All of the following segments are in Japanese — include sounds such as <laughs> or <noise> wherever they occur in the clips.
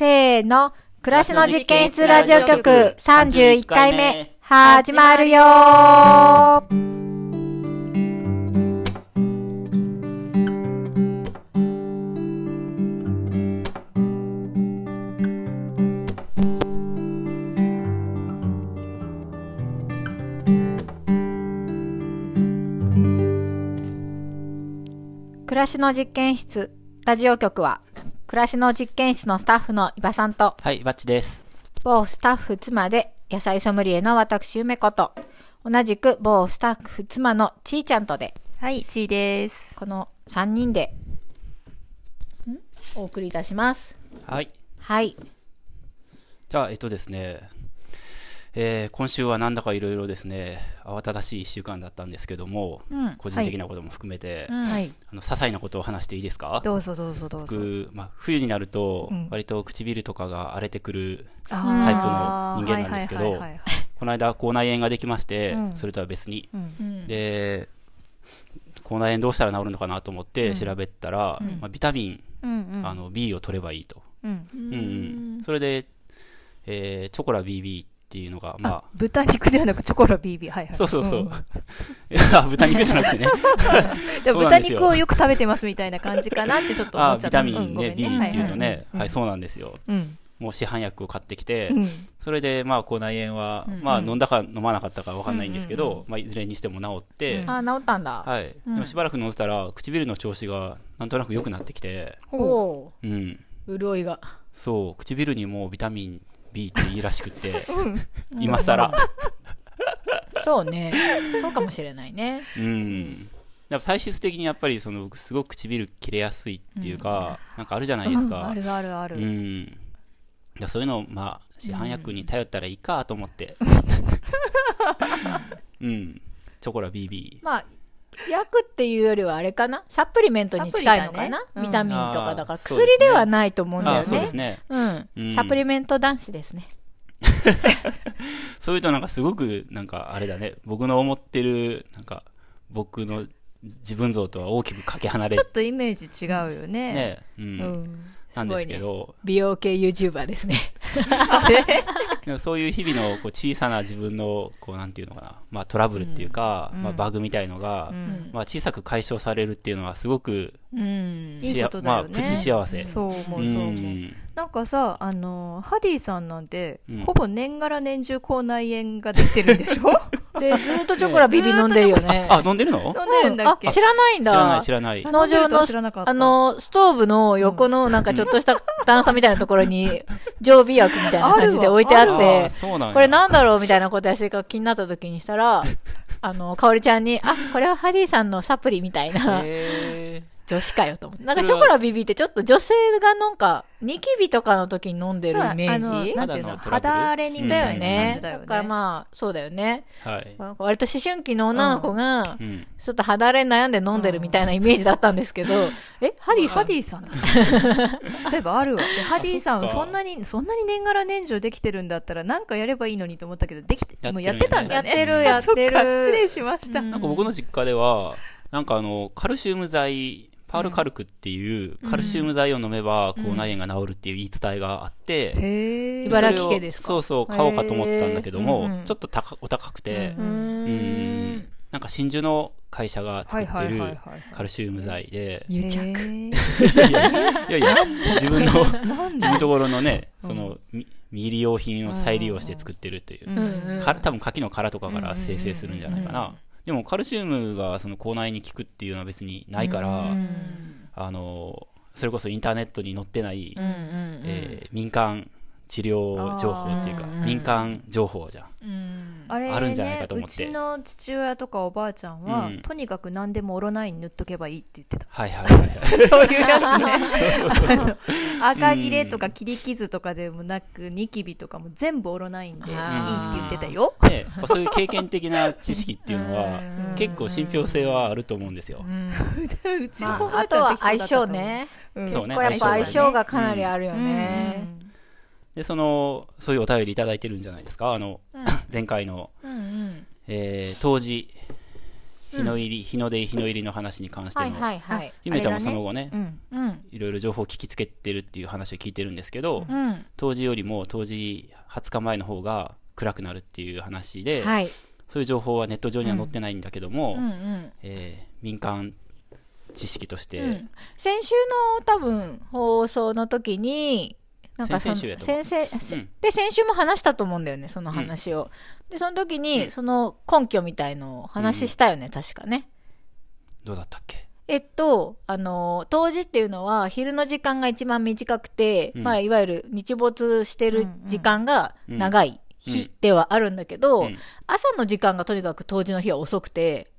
せーの、暮らしの実験室ラジオ局31回目、始まるよ暮らしの実験室ラジオ局は暮らしの実験室のスタッフの伊庭さんと、はい、バッチです。某スタッフ妻で野菜ソムリエの私梅子と、同じく某スタッフ妻のちーちゃんとで、はい、ちいです。この3人で、んお送りいたします。はい。はい。じゃあ、えっとですね、えー、今週はなんだかいろいろですね、慌ただしい1週間だったんですけども、うん、個人的なことも含めて、はい、あの些細なことを話していいですかどうぞどうぞどうぞ。僕、まあ、冬になると、割と唇とかが荒れてくるタイプの人間なんですけど、この間、口内炎ができまして、うん、それとは別に。うん、で、口内炎どうしたら治るのかなと思って調べたら、まあ、ビタミン、うんうん、あの B を取ればいいと。うんうん、それで、えー、チョコラ BB っていうのが、まあ。豚肉ではなくチョコラ BB。はいはい。そうそうそう。うん、いや、豚肉じゃなくてね。<laughs> で豚肉をよく食べてますみたいな感じかなってちょっと思っちゃった。ビタミンね、うん、ね B っていうのね、はい、はいはいそうなんですよ。うんもう市販薬を買ってきて、うん、それでまあ口内炎は、うんうん、まあ飲んだか飲まなかったかわかんないんですけど、うんうんうん、まあいずれにしても治って、うん、あ治ったんだ。はい。でもしばらく飲んでたら唇の調子がなんとなく良くなってきて、おう。うん。潤いが。そう唇にもビタミンビーチいいらしくて、<laughs> うん、今更、そうねそうかもしれないねうんやっ体質的にやっぱりその僕すごく唇切れやすいっていうか、うん、なんかあるじゃないですか、うん、あるあるあるうんだそういうのをまあ市販薬に頼ったらいいかと思って <laughs> うん、チョコラ BB まあ薬っていうよりはあれかなサプリメントに近いのかな、ねビタミンとかだから薬ではないと思うんだよね。そうですね。うん。サプリメント男子ですね。<laughs> そういうとなんかすごくなんかあれだね、僕の思ってるなんか僕の自分像とは大きくかけ離れちょっとイメージ違うよね。ね、うん。うん、なんですけど。ね、美容系 YouTuber ですね。でもそういう日々のこう小さな自分のこうなんていうのかな、まあ、トラブルっていうか、まあ、バグみたいのが、まあ、小さく解消されるっていうのはすごく、うんまあ、プチ幸せそう思うそう思う、なんかさあのハディさんなんて、ほぼ年がら年中口内炎ができてるんでしょで、ずっとチョコラビビ飲んでるよね。あ、飲んでるの飲んでるんだっけ知らないんだ。知らない、知らない。農場の、あの、ストーブの横のなんかちょっとした段差みたいなところに、<laughs> 常備薬みたいな感じで置いてあって、これなんだろうみたいなことやしが気になった時にしたら、あの、かおりちゃんに、あ、これはハリーさんのサプリみたいな。女子かよと思って。なんかチョコラビビってちょっと女性がなんか、ニキビとかの時に飲んでるイメージなんていうの肌荒れにだよね。だからまあ、そうだよね。はい。割と思春期の女の子が、ちょっと肌荒れ悩んで飲んでるみたいなイメージだったんですけど、え、ハディさんハディさん <laughs> そういえばあるわ。<laughs> ハディさん、そんなに、そんなに年がら年中できてるんだったら、なんかやればいいのにと思ったけど、できて、もうやってたんだね。やってる、やってる。<laughs> 失礼しました。なんか僕の実家では、なんかあの、カルシウム剤パールカルクっていうカルシウム剤を飲めば口内炎が治るっていう言い伝えがあって、茨城家ですかそうそう買おうかと思ったんだけども、ちょっと高お高くて、うん、なんか真珠の会社が作ってるカルシウム剤で。癒着いやいや、自分の、自分ところのね、その、未利用品を再利用して作ってるという。たぶん、多分柿の殻とかから生成するんじゃないかな。でもカルシウムがその口内に効くっていうのは別にないから、あのそれこそインターネットに載ってない、え民間治療情報っていうか民間情報じゃん、あれ、ね、るんじゃないかと思って、うちの父親とかおばあちゃんは、うん、とにかく何でもオロナイン塗っとけばいいって言ってたはいはいはい、<laughs> そういうやつね赤切れとか切り傷とかでもなく、うん、ニキビとかも全部オロナインでいいって言ってたよ、ね、そういう経験的な知識っていうのは結構信憑性はあると思うんですよ、う <laughs> ちのおばあちゃん、とは相性ね、うん、そうねやっぱ相性がかなりあるよね、でそのそういうお便り頂いてるんじゃないですかあの、うん、<coughs> 前回の、うんうん、えー、当時日の入り、うん、日の出日の入りの話に関しても、はいはい、ちゃんもその後ね、ねうん、いろいろ情報を聞きつけてるっていう話を聞いてるんですけど、当時よりも当時20日前の方が暗くなるっていう話で、はい、そういう情報はネット上には載ってないんだけども、うんうん、えー、民間知識として、先週の多分放送の時になんかその先生で先週も話したと思うんだよねその話を、でその時にその根拠みたいのを話したよね、確かねどうだったっけえっと、あの、冬至っていうのは昼の時間が一番短くて、うん、まあ、いわゆる日没してる時間が長い日ではあるんだけど、うんうん、朝の時間がとにかく冬至の日は遅くて、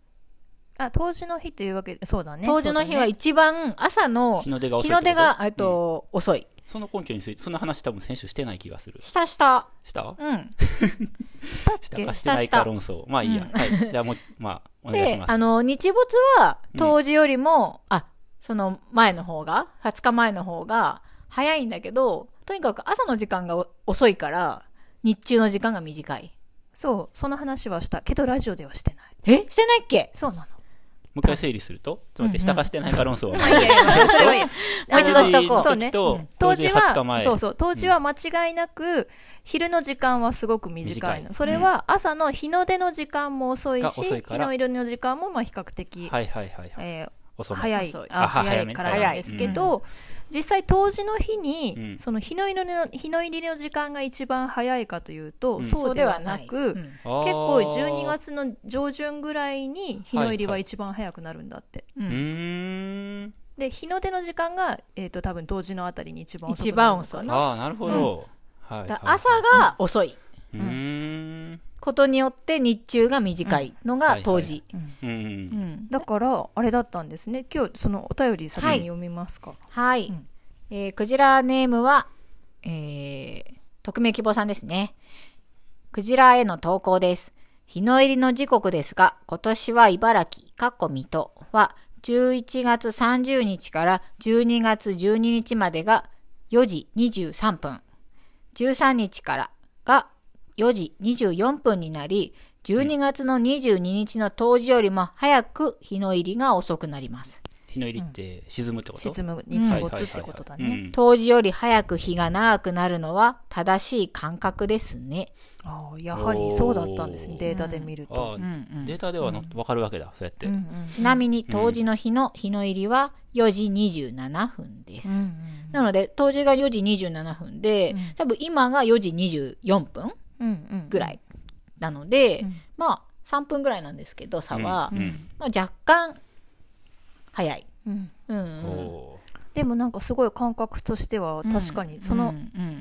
あ、冬至の日というわけで、そうだね。冬至の日は一番朝の日の出が、えっと、遅い。その根拠について、その話多分選手してない気がする。したした。したうん。<laughs> したっけしたしてないか論争。まあいいや。うん、はい。じゃあもう、まあ、お願いします。で、あの、日没は、当時よりも、うん、あ、その前の方が、20日前の方が、早いんだけど、とにかく朝の時間が遅いから、日中の時間が短い。そう、その話はしたけど、ラジオではしてない。えしてないっけそうなの。もう一回整理すると、つまり下がしてないか論争は、うんうん、いやいや、それはいい。<laughs> もう一度しとこう。そうね。当時は、そうそう、当時は間違いなく、昼の時間はすごく短いの。それは朝の日の出の時間も遅いし、遅日の入りの時間もまあ比較的、はいはいはい、はい、遅早いあ早いからなんですけど、うん、実際冬至の日に、その日の入りの日の入りの時間が一番早いかというと、うん、そうではなく、結構12月の上旬ぐらいに日の入りは一番早くなるんだって。はいはい、で日の出の時間が、えーと、多分冬至のあたりに一番遅い一番遅いあなるほど、はい、朝が遅い、うんことによって日中が短いのが当時、だからあれだったんですね今日そのお便り先に読みますかはい、はいうん、えー、クジラネームは、えー、匿名希望さんですねクジラへの投稿です日の入りの時刻ですが今年は茨城かっこ水戸は11月30日から12月12日までが4時23分13日からが4時24分になり、12月の22日の冬至よりも早く日の入りが遅くなります。日の入りって沈むってこと、沈む日没ってことだね、冬至より早く日が長くなるのは正しい感覚ですねあやはりそうだったんですねデータで見ると、データではの、分かるわけだそうやって、ちなみに冬至の日の日の入りは4時27分です、なので冬至が4時27分で、多分今が4時24分、ぐらいなので、まあ3分ぐらいなんですけど差は、まあ、若干早い、うんうんでもなんかすごい感覚としては確かにその,、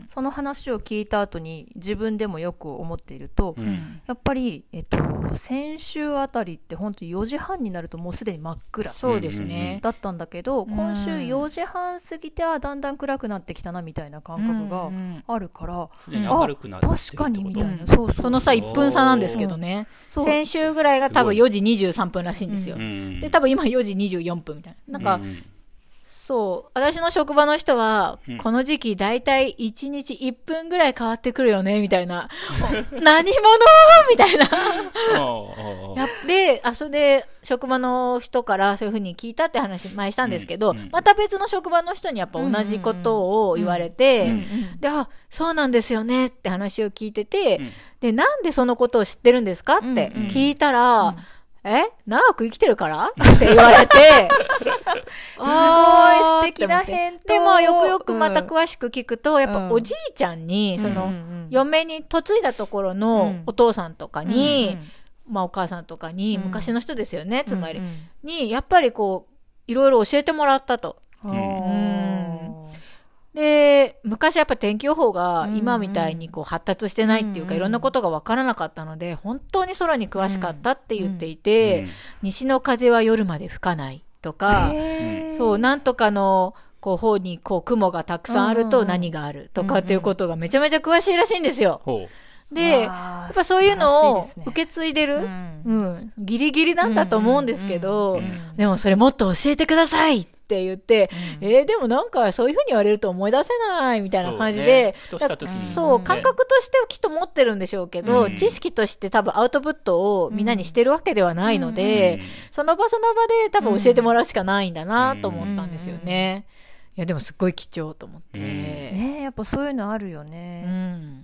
その話を聞いた後に自分でもよく思っていると、うん、やっぱり、えっと、先週あたりって本当4時半になるともうすでに真っ暗そうですねだったんだけど、今週4時半過ぎてはだんだん暗くなってきたなみたいな感覚があるから、すで、うん、にる確かにみたいな、そうそうそのさ1分差なんですけどね、先週ぐらいが多分4時23分らしいんですよ、で多分今4時24分みたいななんか、そう。私の職場の人は、うん、この時期大体1日1分ぐらい変わってくるよね、みたいな。<laughs> 何者みたいなで、あ、それで、職場の人からそういうふうに聞いたって話前したんですけど、うんうん、また別の職場の人にやっぱ同じことを言われて、うんうんで、あ、そうなんですよねって話を聞いてて、で、なんでそのことを知ってるんですかって聞いたら、うんうんえ長く生きてるからって言われて、<laughs> すごい素敵な返答。でよくよくまた詳しく聞くと、うん、やっぱおじいちゃんに、その、うんうん、嫁に嫁いだところのお父さんとかに、うん、まあお母さんとかに、昔の人ですよね、つまり、に、やっぱりこう、いろいろ教えてもらったと。うんで、昔やっぱ天気予報が今みたいにこう発達してないっていうか、うんうん、いろんなことが分からなかったので、本当に空に詳しかったって言っていて、うんうん、西の風は夜まで吹かないとか、そう、なんとかの、こう方にこう雲がたくさんあると何があるとかっていうことがめちゃめちゃ詳しいらしいんですよ。うんうんで、やっぱそういうのを受け継いでる、ね、うん、ギリギリなんだと思うんですけど、でもそれもっと教えてくださいって言って、うん、えー、でもなんかそういうふうに言われると思い出せないみたいな感じで、そう、ね、感覚としてはきっと持ってるんでしょうけど、うん、知識として多分アウトプットをみんなにしてるわけではないので、うん、その場その場で多分教えてもらうしかないんだなと思ったんですよね。いやでもすっごい貴重と思って、ねやっぱそういうのあるよね。う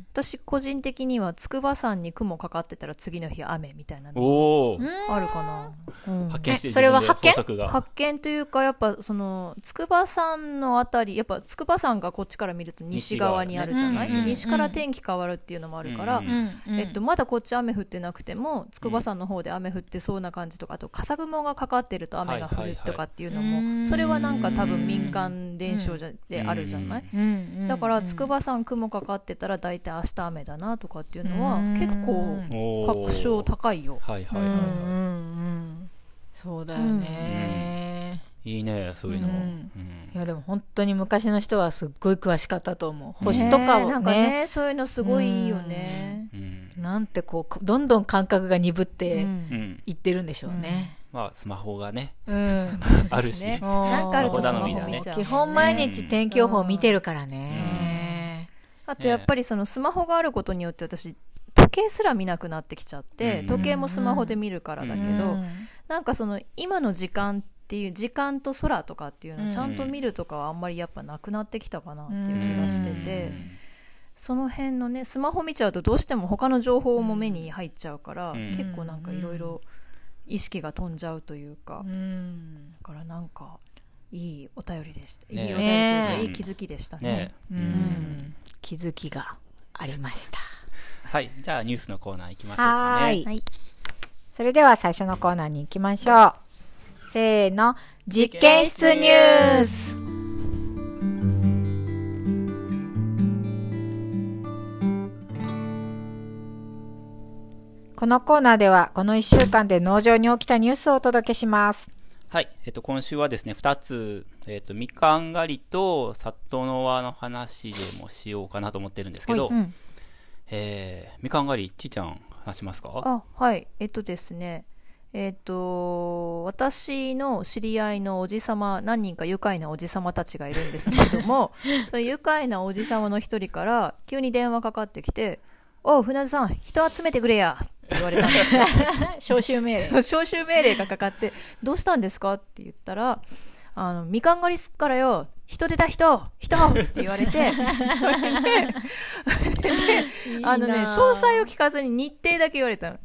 ん私個人的には筑波山に雲かかってたら次の日雨みたいなのおあるかな、うん、発見してそれは発見発見というかやっぱその筑波山のあたりやっぱ筑波山がこっちから見ると西側にあるじゃない、ね西から天気変わるっていうのもあるから、うんうん、えっと、まだこっち雨降ってなくても筑波山の方で雨降ってそうな感じとかあと笠雲がかかってると雨が降るとかっていうのも、はいはいはい、それはなんか多分民間伝承じゃであるじゃない、うんだから筑波山雲かかってたら大体した雨だなとかっていうのは結構確証高いよ。はいはいはい、はいうん、そうだよね、うん、いいねそういうの、うん、いやでも本当に昔の人はすっごい詳しかったと思う星とかをね、ね、なんかねそういうのすごいいいよね、なんてこうどんどん感覚が鈍っていってるんでしょうね、まあ、スマホがね、うん、<laughs> あるし、ね、なんかあるとスマホ見ちゃう、ね、基本毎日天気予報見てるからね、あとやっぱりそのスマホがあることによって私時計すら見なくなってきちゃって時計もスマホで見るからだけどなんかその今の時間っていう時間と空とかっていうのをちゃんと見るとかはあんまりやっぱなくなってきたかなっていう気がしてて。その辺のねスマホ見ちゃうとどうしても他の情報も目に入っちゃうから、結構なんかいろいろ意識が飛んじゃうというか、うん、だからなんかいいお便りでした、ね、いいお便りというか、いい気づきでしたね。ねねうん、うん気づきがありました。はい、じゃあニュースのコーナーいきましょうかね。はいはい、それでは最初のコーナーに行きましょう。せーの、実験室ニュース。このコーナーではこの1週間で農場に起きたニュースをお届けします。はい、えっと今週はですね2つえっ、ー、と、みかん狩りと里の輪の話でもしようかなと思ってるんですけど、はいうん、えー、みかん狩り、ちいちゃん話しますかあ、はい。えっとですね、えっと、私の知り合いのおじさま、何人か愉快なおじさまたちがいるんですけども、<laughs> その愉快なおじさまの一人から急に電話かかってきて、おう、船津さん、人集めてくれやって言われたんですよ。集 <laughs> 命令。招集命令がかかって、どうしたんですかって言ったら、あの、みかん狩りすっからよ、人出た人人って言われて、それで、あのね、詳細を聞かずに日程だけ言われたの。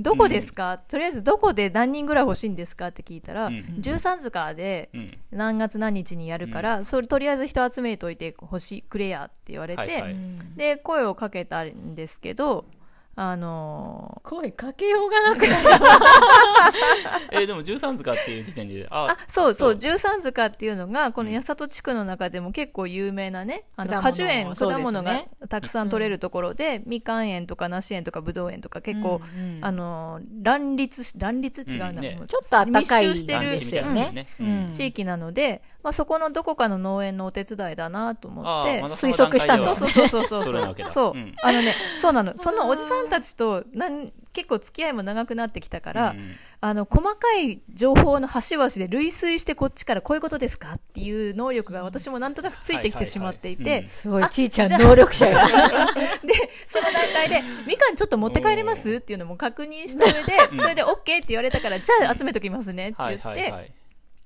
どこですか、うん、とりあえずどこで何人ぐらい欲しいんですかって聞いたら、うん、13塚で何月何日にやるから、うん、それとりあえず人集めといてほしくれやって言われて、はいはい、で声をかけたんですけどあのー、声かけようがなくなった。<laughs> え、でも十三塚っていう時点で、ああそうそう、十三塚っていうのが、この八里地区の中でも結構有名なね、あの、果樹園、果物がたくさん取れるところで、みかん園とか梨園とかぶどう園とか結構、あの、乱立、乱立違うな、ちょっと暖かい密集してる地域なので、まあそこのどこかの農園のお手伝いだなと思って、推測したんですそうそうそうそう。そう、あのね、そうなの。そのおじさんたちとなん結構付き合いも長くなってきたから、うん、あの細かい情報の端々で類推してこっちからこういうことですかっていう能力が私もなんとなくついてきてしまっていて、すごいちいちゃん能力者 <laughs> でその段階でみかんちょっと持って帰れますっていうのも確認した上でそれで OK って言われたからじゃあ集めときますねって言って、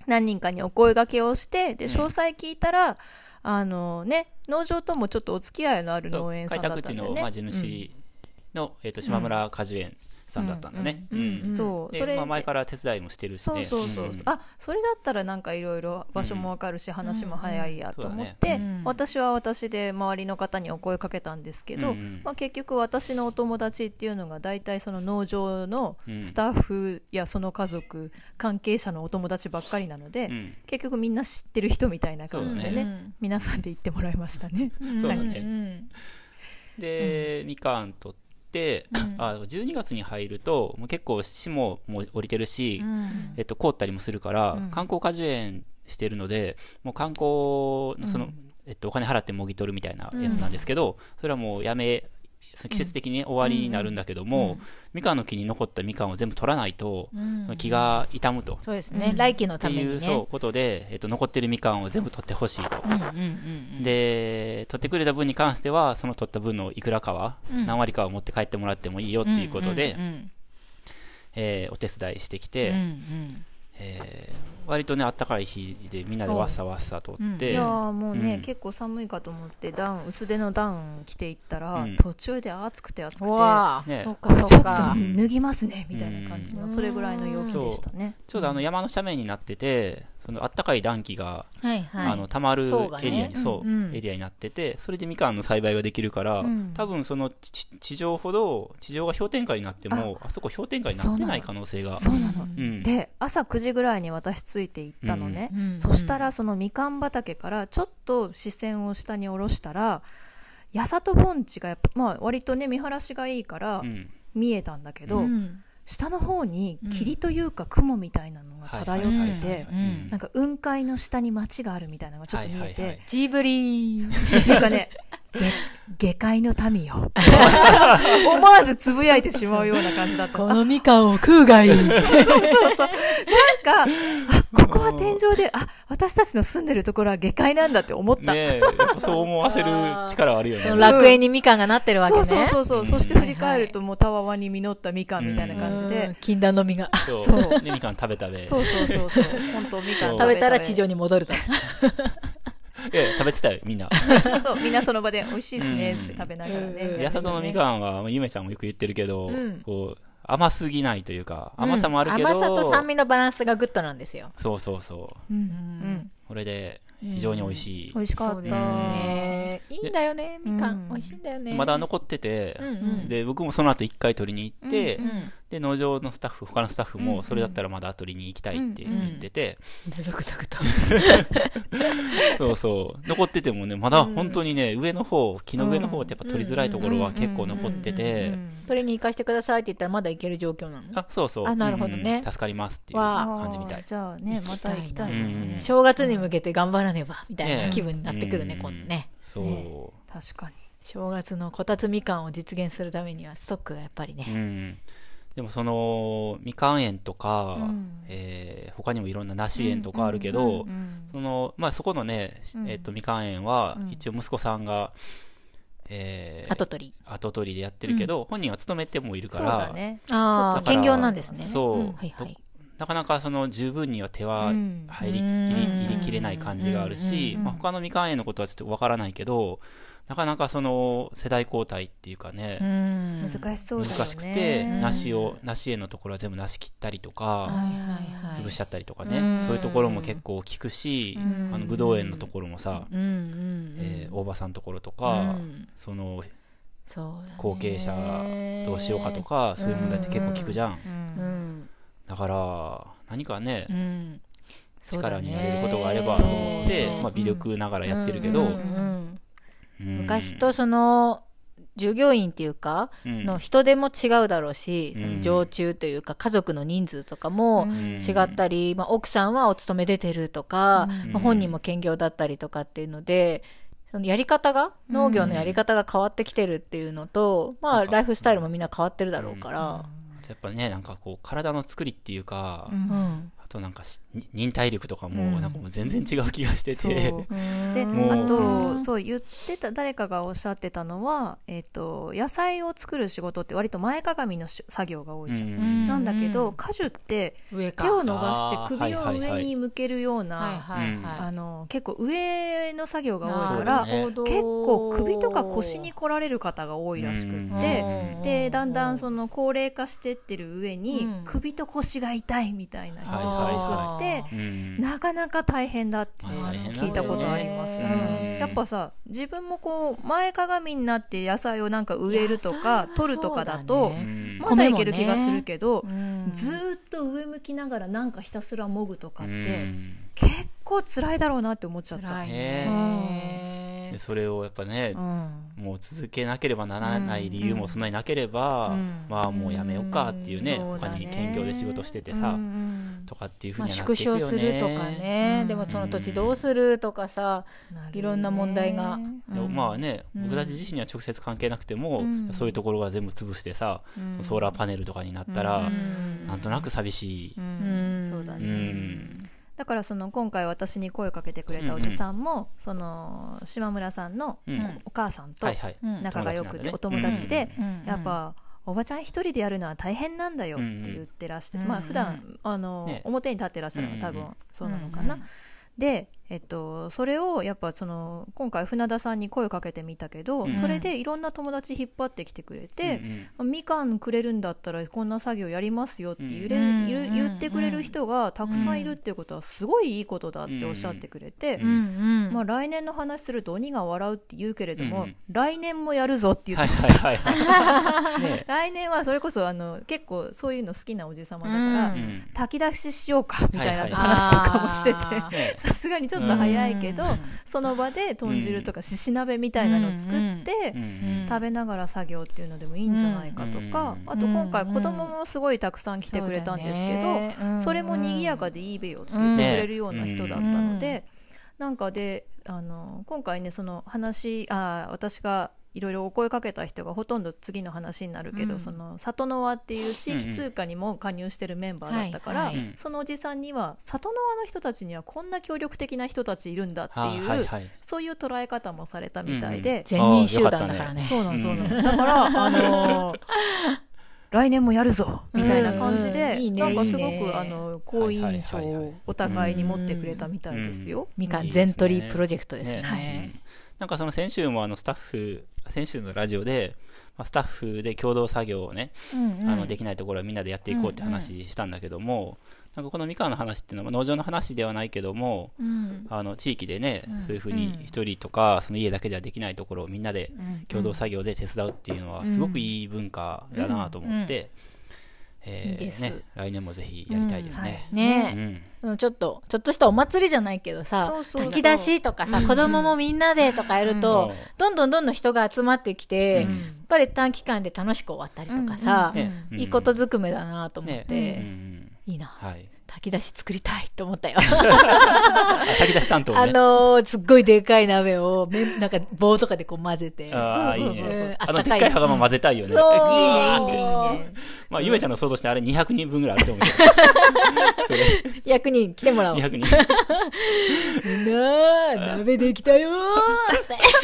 何人かにお声がけをしてで詳細聞いたら、うんあのね、農場ともちょっとお付き合いのある農園さんだったんで、ね、開拓地の、地主の、えー、と島村果樹園さんだったんだね。そうそれ、まあ、前から手伝いもしてるしねそうそうそうあそれだったらなんかいろいろ場所もわかるし、話も早いやと思って、私は私で周りの方にお声かけたんですけど、まあ、結局私のお友達っていうのが大体その農場のスタッフやその家族、関係者のお友達ばっかりなので、結局みんな知ってる人みたいな感じでね皆さんで行ってもらいましたね。そうね、で、みかんと。って、うん、あ12月に入るともう結構市も降りてるし、うん、えっと、凍ったりもするから、うん、観光果樹園してるのでもう観光のその、えっと、お金払ってもぎ取るみたいなやつなんですけど、それはもうやめ季節的に終わりになるんだけども、みかんの木に残ったみかんを全部取らないと、木が傷むとそうですね、来期のために、ね、そうことで、えっと、残ってるみかんを全部取ってほしいと、で取ってくれた分に関してはその取った分のいくらかは、何割かを持って帰ってもらってもいいよっていうことで、えー、お手伝いしてきて、うんうんえー、割とねあったかい日でみんなでわさわさとって、いやもうね、うん、結構寒いかと思ってダウン薄手のダウン着ていったら、うん、途中で暑くて暑くて、そうかそうか脱ぎますねみたいな感じの、それぐらいの陽気でしたねちょうどあの山の斜面になっててそのあったかい暖気が、はいはい、あの溜まるエリアに、そう、うんうん、エリアになっててそれでみかんの栽培ができるから、うん、多分その地上ほど地上が氷点下になってもあそこ氷点下になってない可能性がそうなの、うん、で朝9時ぐらいに私ついていったのね、うんそしたらそのみかん畑からちょっと視線を下に下ろしたら八里盆地がやっぱ、まあ、割とね見晴らしがいいから見えたんだけど、下の方に霧というか雲みたいなのが漂ってて、なんか雲海の下に街があるみたいなのがちょっと見えて、ジブリーっていう <laughs> かね下界の民よ。<laughs> 思わずつぶやいてしまうような感じだった。このみかんを食うがいい。そうそうなんか、あ、ここは天井で、あ、私たちの住んでるところは下界なんだって思った。ねそう思わせる力あるよね。楽園にみかんがなってるわけね。そうそうそう。そして振り返るともうたわわに実ったみかんみたいな感じで。禁断の実が。そう。みかん食べたべ。そうそう。そう本当みかん食べたら地上に戻ると。え <laughs> 食べてたよ、みんな。<laughs> そう、みんなその場で美味しいっすね、って食べながらね。やさとのみかんは、ゆめちゃんもよく言ってるけど、こう、甘すぎないというか、甘さもあるけど、甘さと酸味のバランスがグッドなんですよ。そうそうそう。うん。これで、非常に美味しい。美味しかったですね。いいんだよね、みかん。美味しいんだよね。まだ残ってて、で、僕もその後一回取りに行って、で農場のスタッフ他のスタッフもそれだったらまだ取りに行きたいって言ってて、うんうん、と <laughs> そうそう残っててもねまだ本当にね、上の方木の上の方ってやっぱ取りづらいところは結構残ってて取りに行かしてくださいって言ったらまだ行ける状況なのあそうそうあなるほどね、うん、助かりますっていう感じみたいじゃあねまた行きたいですね、正月に向けて頑張らねばみたいな気分になってくるね、ね今度ねそう、ね、確かに正月のこたつみかんを実現するためにはストックがやっぱりね、うん、でもそのみかん園とか、うん、えー、他にもいろんな梨園とかあるけど、そのまあそこのね、えっ、とみかん園は一応息子さんが、えー、後取り後取りでやってるけど、うん、本人は勤めてもいるから、ね、ああ兼業なんですねそう、うんはいはい、なかなかその十分には手は入りうん、入り入りきれない感じがあるし、まあ、他のみかん園のことはちょっとわからないけどなかなかその世代交代っていうかね、難しそうだよね難しくて、梨をのところは全部梨切ったりとか、潰しちゃったりとかね、そういうところも結構効くし、あのぶど園のところもさ、うえ大場さんのところとか、その後継者どうしようかとかそういう問題って結構効くじゃん、だから何かね、力になれることがあればと思って、まあ、微力ながらやってるけど、昔とその従業員っていうかの人手も違うだろうし、その常駐というか家族の人数とかも違ったり、まあ、奥さんはお勤め出てるとか、まあ、本人も兼業だったりとかっていうので。そのやり方が農業のやり方が変わってきてるっていうのと、まあライフスタイルもみんな変わってるだろうから、やっぱねなんかこう体の作りっていうか、となんか忍耐力とかもなんかもう全然違う気がしてて、うん、であと、そう言ってた誰かがおっしゃってたのは、えーと、野菜を作る仕事って割と前かがみの作業が多いじゃん、うん、なんだけど果樹って手を伸ばして首を上に向けるような結構上の作業が多いから、ね、結構首とか腰に来られる方が多いらしくって、うん、でだんだんその高齢化してってる上に首と腰が痛いみたいな人が多くて、なかなか大変だって聞いたことあります、ね、やっぱさ自分もこう前かがみになって野菜をなんか植えるとか取るとかだとまだいける気がするけど、ずっと上向きながらなんかひたすらもぐとかって結構辛いだろうなって思っちゃった。でそれをやっぱね、うん、もう続けなければならない理由もそんなになければ、うん、まあもうやめようかっていうね、うん、他に兼業で仕事しててさ、とかっていうふうに、ね、縮小するとかね、でもその土地どうするとかさ、いろんな問題が、まあね僕たち自身には直接関係なくても、そういうところが全部潰してさ、ソーラーパネルとかになったら、うん、なんとなく寂しい、そうだね、だからその今回私に声をかけてくれたおじさんも、うんうん、その島村さんのお母さんと仲がよくてお友達で、やっぱ。おばちゃん一人でやるのは大変なんだよって言ってらして、うんうん、まあ普段あの、ね、表に立ってらっしゃるのは多分そうなのかな。でえっと、それをやっぱその今回船田さんに声かけてみたけど、うん、それでいろんな友達引っ張ってきてくれて、うんうん、みかんくれるんだったらこんな作業やりますよって言,、うん、言ってくれる人がたくさんいるっていうことはすごいいいことだっておっしゃってくれて、うんうんまあ、来年の話すると鬼が笑うって言うけれども、うんうん、来年もやるぞって言ってました、はいはい <laughs> 来年はそれこそあの結構そういうの好きなおじさまだから、炊き出ししようかみたいな話とかもしてて <laughs> さすがにちょっとょっと早いけど、その場で豚汁とかしし鍋みたいなのを作って、食べながら作業っていうのでもいいんじゃないかとか、あと今回子供もすごいたくさん来てくれたんですけどそ,、れも賑やかでいいべよって言ってくれるような人だったので、なんかであの今回ねその話あ私がいろいろお声かけた人がほとんど次の話になるけど、うん、その里の輪っていう地域通貨にも加入してるメンバーだったから、うんうん、そのおじさんには里の輪の人たちにはこんな協力的な人たちいるんだっていう、はいはい、そういう捉え方もされたみたいで、うん集団だからねそうなんそうなん、だからあのー来年もやるぞみたいな感じで、うん、なんかすごく、あの好印象をお互いに持ってくれたみたいですよ。みかん全取りプロジェクトですね。ねなんかその先週もあのスタッフ、先週のラジオで、まあ、スタッフで共同作業をね、うんうん、あのできないところはみんなでやっていこうって話したんだけども、うんうん、なんかこのみかんの話っていうのは農場の話ではないけども、うん、あの地域でね、うんうん、そういうふうに一人とかその家だけではできないところをみんなで共同作業で手伝うっていうのはすごくいい文化だなと思って。うんうんえー、ね、来年もぜひやりたいですね。うん、ね、うん、ちょっとちょっとしたお祭りじゃないけどさそそうう炊き出しとかさ、子供もみんなでとかやると、どんどんどんどん人が集まってきて、うん、やっぱり短期間で楽しく終わったりとかさ、うんいいことずくめだなと思って、うん、いいな。はい炊き出し作りたいと思ったよ。<laughs> 炊き出し担当、ね、あのー、すっごいでかい鍋を、なんか棒とかでこう混ぜて。ああ、いいね。あの、でっかい羽釜混ぜたいよね。う、いいね、いいね、いいね。まあ、ゆめちゃんの想像してあれ200人分ぐらいあると思う <laughs> それ100人来てもらおう。2 0人。みんな、鍋できたよ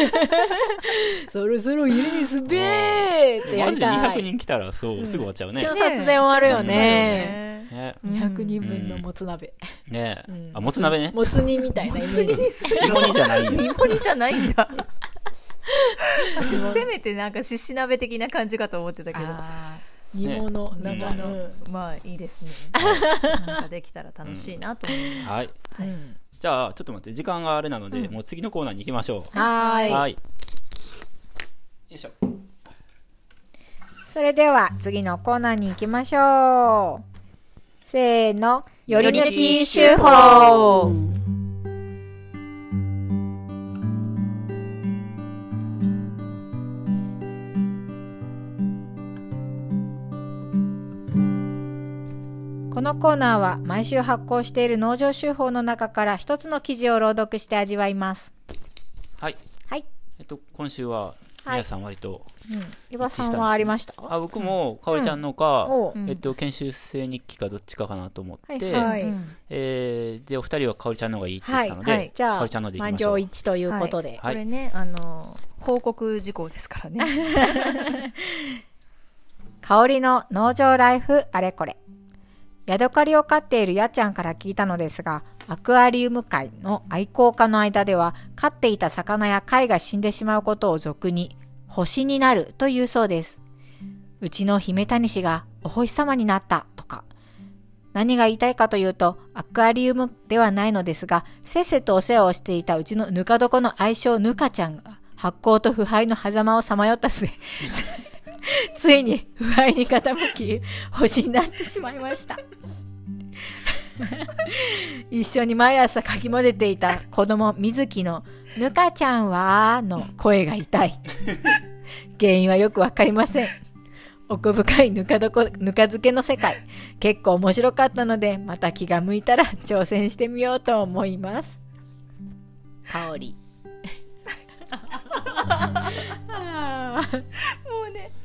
<laughs> そろそろ家にすべーってやりたい。マジで200人来たら、そう、すぐ終わっちゃうね。小、うん、殺で終わるよね。ね200人分。分のもつ鍋。ねえ、あ、もつ鍋ね。もつ煮みたいなイメージ。芋煮じゃないよ。煮盛りじゃないんだ。<laughs> せめてなんかしし鍋的な感じかと思ってたけど。煮物、生の、まあいいですね。<laughs> なんかできたら楽しいなと思います。はい。じゃあ、ちょっと待って、時間があれなので、もう次のコーナーに行きましょう。はいはい。よいしょ。それでは次のコーナーに行きましょう。せーの、より抜き手法このコーナーは毎週発行している農場手法の中から一つの記事を朗読して味わいます。はい。はい。えっと今週は皆さん割と、うん、さんはありましたあ僕もかおりちゃんのか、えっと、研修生日記かどっちかかなと思って、はいえー、でお二人はかおりちゃんの方がいいって言ってたので、はいじゃあかおりちゃんのでいきましょう満場一ということで、これねあの報告事項ですからね <laughs> 香りの農場ライフあれこれヤドカリを飼っているやちゃんから聞いたのですがアクアリウム界の愛好家の間では、飼っていた魚や貝が死んでしまうことを俗に、星になるというそうです。うちの姫谷氏がお星様になったとか。何が言いたいかというと、アクアリウムではないのですが、せっせとお世話をしていたうちのぬか床の愛称ぬかちゃんが、発酵と腐敗の狭間をさまよった末、<laughs> ついに腐敗に傾き、星になってしまいました。<laughs> 一緒に毎朝かき混ぜていた子供水木の「ぬかちゃんは?」の声が痛い原因はよく分かりません奥深いぬかどこぬか漬けの世界結構面白かったのでまた気が向いたら挑戦してみようと思います香り <laughs>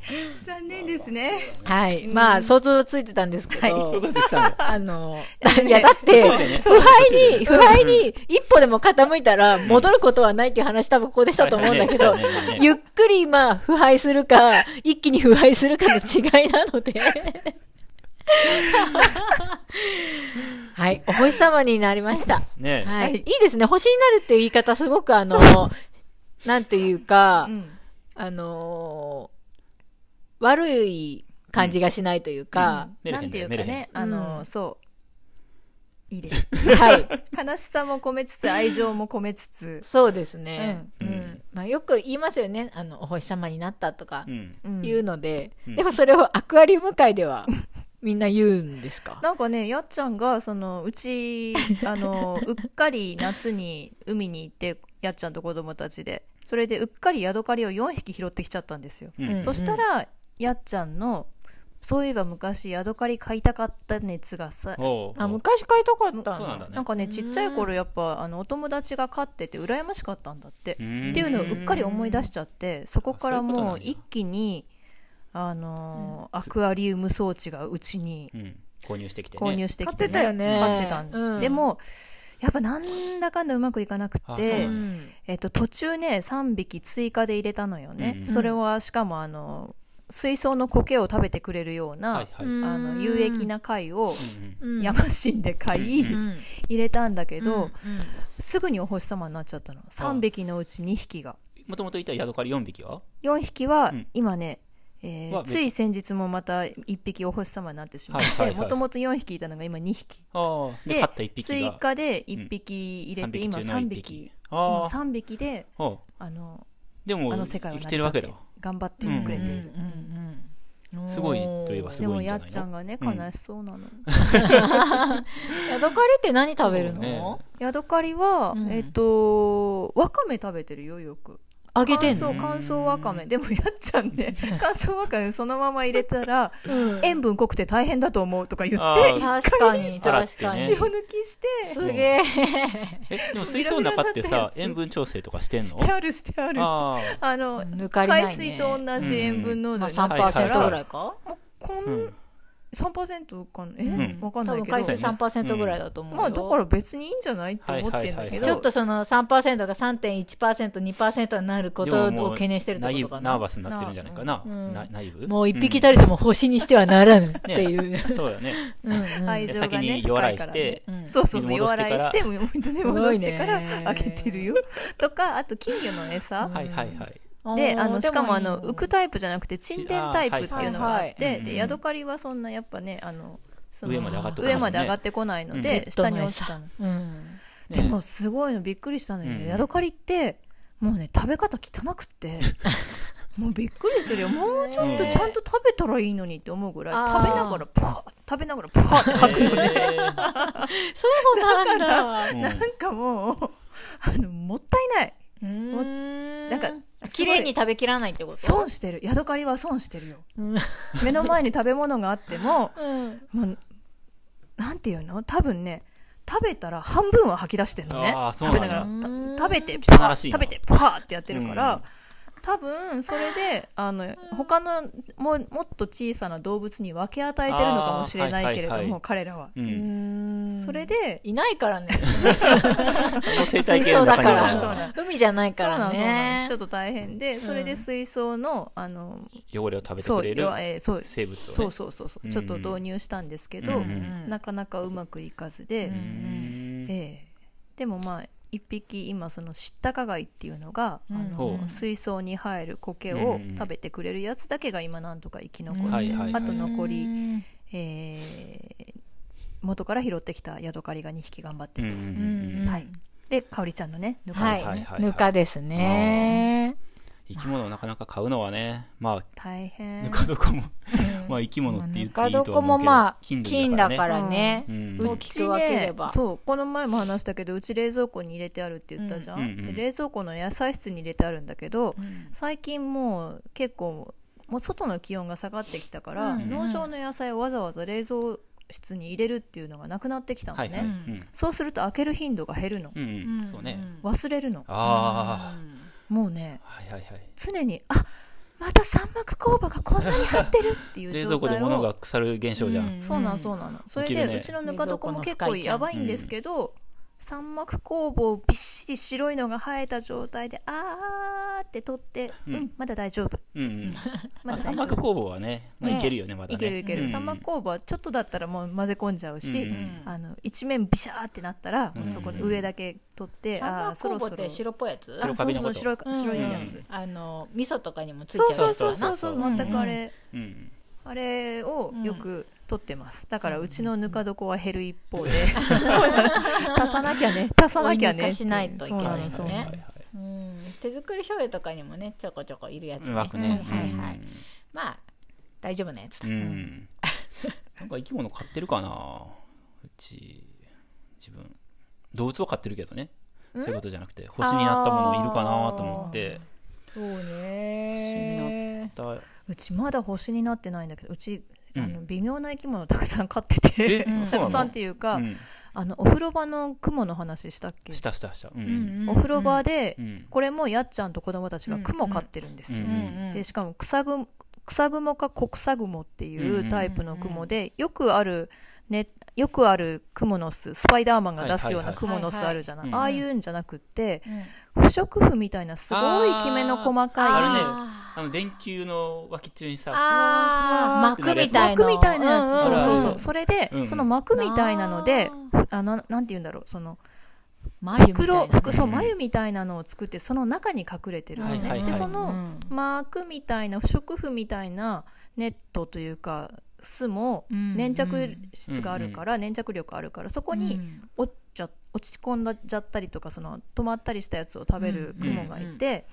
<laughs> 残念ですね。はい。まあ、想像ついてたんですけど。<laughs> あの、いや、だって、腐敗に、腐敗に一歩でも傾いたら戻ることはないっていう話多分ここでしたと思うんだけど、ゆっくりまあ、腐敗するか、一気に腐敗するかの違いなので。はい。お星様になりました。ねはい。いいですね。星になるっていう言い方、すごくあの、なんというか、あの悪い感じがしないというか、うんなんていうかね、あの、うんそういいですはい <laughs> 悲しさも込めつつ愛情も込めつつそうですね、うんうんまあ、よく言いますよねあのお星様になったとかうん言うので、うんでもそれをアクアリウム界では <laughs> みんな言うんですかなんかねやっちゃんがそのうち <laughs> あのうっかり夏に海に行ってやっちゃんと子供たちでそれでうっかりヤドカリを4匹拾ってきちゃったんですよ、うんそしたらやっちゃんのそういえば昔ヤドカリ買いたかった熱がさあ昔買いたかったなんなんかねちっちゃい頃やっぱあのお友達が飼ってて羨ましかったんだってっていうのをうっかり思い出しちゃってそこからもう一気にあのー、アクアリウム装置がうちに、うん、購入してきて、ね、購入してきて、ね、買ってたよね買ってたうん、でもやっぱなんだかんだうまくいかなくて、えっと、途中ね3匹追加で入れたのよね、うん、それはしかもあの水槽の苔を食べてくれるような、はいはい、あの有益な貝を山芯で買い、うん、入れたんだけど、うんすぐにお星様になっちゃったの3匹のうち2匹がもともといたヤドカリ4匹は ?4 匹は今ね、えー、つい先日もまた1匹お星様になってしまってもともと4匹いたのが今2匹で追加で1匹入れて、今3匹今3匹であのでも生きてるわけだ頑張ってくれてすごいといえばすごいでもやっちゃんがね悲しそうなの、<laughs> ヤドカリって何食べるの、ヤドカリは、えっ、とわかめ食べてるよよく揚げてんの乾燥わかめでもやっちゃんね乾燥わかめそのまま入れたら、うん、塩分濃くて大変だと思うとか言って確かに確かに塩抜きしてすげえ <laughs> でも水槽の中ってさ塩分調整とかしてんのしてあるしてあるあの、ね、海水と同じ塩分濃度、うんまあ、3%ぐらいか、うん、こん3%かなえ、うん、わかんないけど多分回数3%ぐらいだと思う、うん、まあだから別にいいんじゃないって思ってんだけど、ちょっとその3%が 3.1%2% になることを懸念してるってことかなナーバスになってるんじゃないかな、うん、内部もう一匹たりとも星にしてはならぬっていう、ね、そうだねうん、愛情が、ね、先に弱らいして、そうそうそう弱らいして水に戻してから開けてるよとかあと金魚の餌、はいはいはいであのしかもあの浮くタイプじゃなくて沈殿タイプっていうのがあって、でヤドカリはそんなやっぱねあの上まで上がってこない、上まで上がってこないので、下に落ちた、でもすごいのびっくりしたのよ、ヤドカリってもうね食べ方汚くて <laughs> もうびっくりするよもうちょっとちゃんと食べたらいいのにって思うぐらい食べながらパッ食べながらパッて吐くのね、そうなんだだからなんかもうあのもったいないもなんか綺麗に食べきらないってこと損してるヤドカリは損してるよ、うん、目の前に食べ物があっても、うん、もうなんていうの多分ね食べたら半分は吐き出してるのね食べながら食べてパー食べてパーってやってるから、うん多分それであの他のももっと小さな動物に分け与えてるのかもしれないけれども、はいはいはい、彼らは、うん、それでいないからね水槽だから海じゃないからねちょっと大変で、うん、それで水槽のあの汚れを食べてくれる生物を、ね、そうそうそうそうちょっと導入したんですけど、うんうん、なかなかうまくいかずで、ええ、でもまあ一匹今そのシッタカガイっていうのが、うん、あの水槽に入る苔を食べてくれるやつだけが今なんとか生き残って、うん、あと残り、うえー、元から拾ってきたヤドカリが2匹頑張ってます。はいで、香おちゃんのね、ぬか、ね、はい、ぬかですね。生き物をなかなか買うのはね、まあ、大変。ぬか床もまあ生き物って言っていいと思うけど、もまあ、金だからね。うん、大きく分ければ、ね、そう、この前も話したけど、うち冷蔵庫に入れてあるって言ったじゃん。うん冷蔵庫の野菜室に入れてあるんだけど、うん、最近もう結構、もう外の気温が下がってきたから、うん農場の野菜をわざわざ冷蔵室に入れるっていうのがなくなってきたのね、はいはいうん、そうすると開ける頻度が減るの、うんうん、そうね、忘れるのあ、うん、もうね、はいはいはい、常にあまた三幕工場がこんなに張ってるっていう冷蔵庫で物が腐る現象じゃん、うん、そうなんそうなのそれで、ね、うちのぬか床も結構やばいんですけど、三幕工房びっしり白いのが生えた状態であーって取って、ううんまだ大丈夫。三幕工房はね、まあ、いけるよねまだねいけるいける、三幕工房はちょっとだったらもう混ぜ込んじゃうし、うんあの一面ビシャーってなったら、うそこ上だけ取って、サンあマそろそっろて白っぽいやつあ白カビのことそうそう白い白いやつ、うんあの味噌とかにもついそうそううそうそうそう全くあれ、うんうんあれをよく取ってますだからうちのぬか床は減る一方で <laughs> 足さなきゃね足さなきゃねしないといけないのね手作り醤油とかにもねちょこちょこいるやつね、ね、はいはいまあ大丈夫なやつだ、うん、なんか生き物飼ってるかなうち自分動物を飼ってるけどねそういうことじゃなくて星になったものいるかなと思ってそうね星になったうちまだ星になってないんだけどうちあの微妙な生き物たくさん飼ってて、<laughs> たくさんっていうか、あのお風呂場の雲の話したっけしたしたした、お風呂場で、これもやっちゃんと子供たちが雲飼ってるんですよ、でしかも草ぐ草雲か小草雲っていうタイプの雲で、よくある、ね、よくあるクモの巣スパイダーマンが出すようなクモの巣あるじゃない,、ああいうんじゃなくて、不織布みたいなすごいきめの細かいあの電球の脇中にさ膜みたいな膜みたいなやつ、そうそうそうそれで、その膜みたいなのであのなんて言うんだろうその袋服そう眉みたいなのを作ってその中に隠れてるのね、でその膜みたいな不織布みたいなネットというか巣も粘着質があるから、粘着力あるからそこに落っちゃ落ち込んじゃったりとかその止まったりしたやつを食べるクモがいて。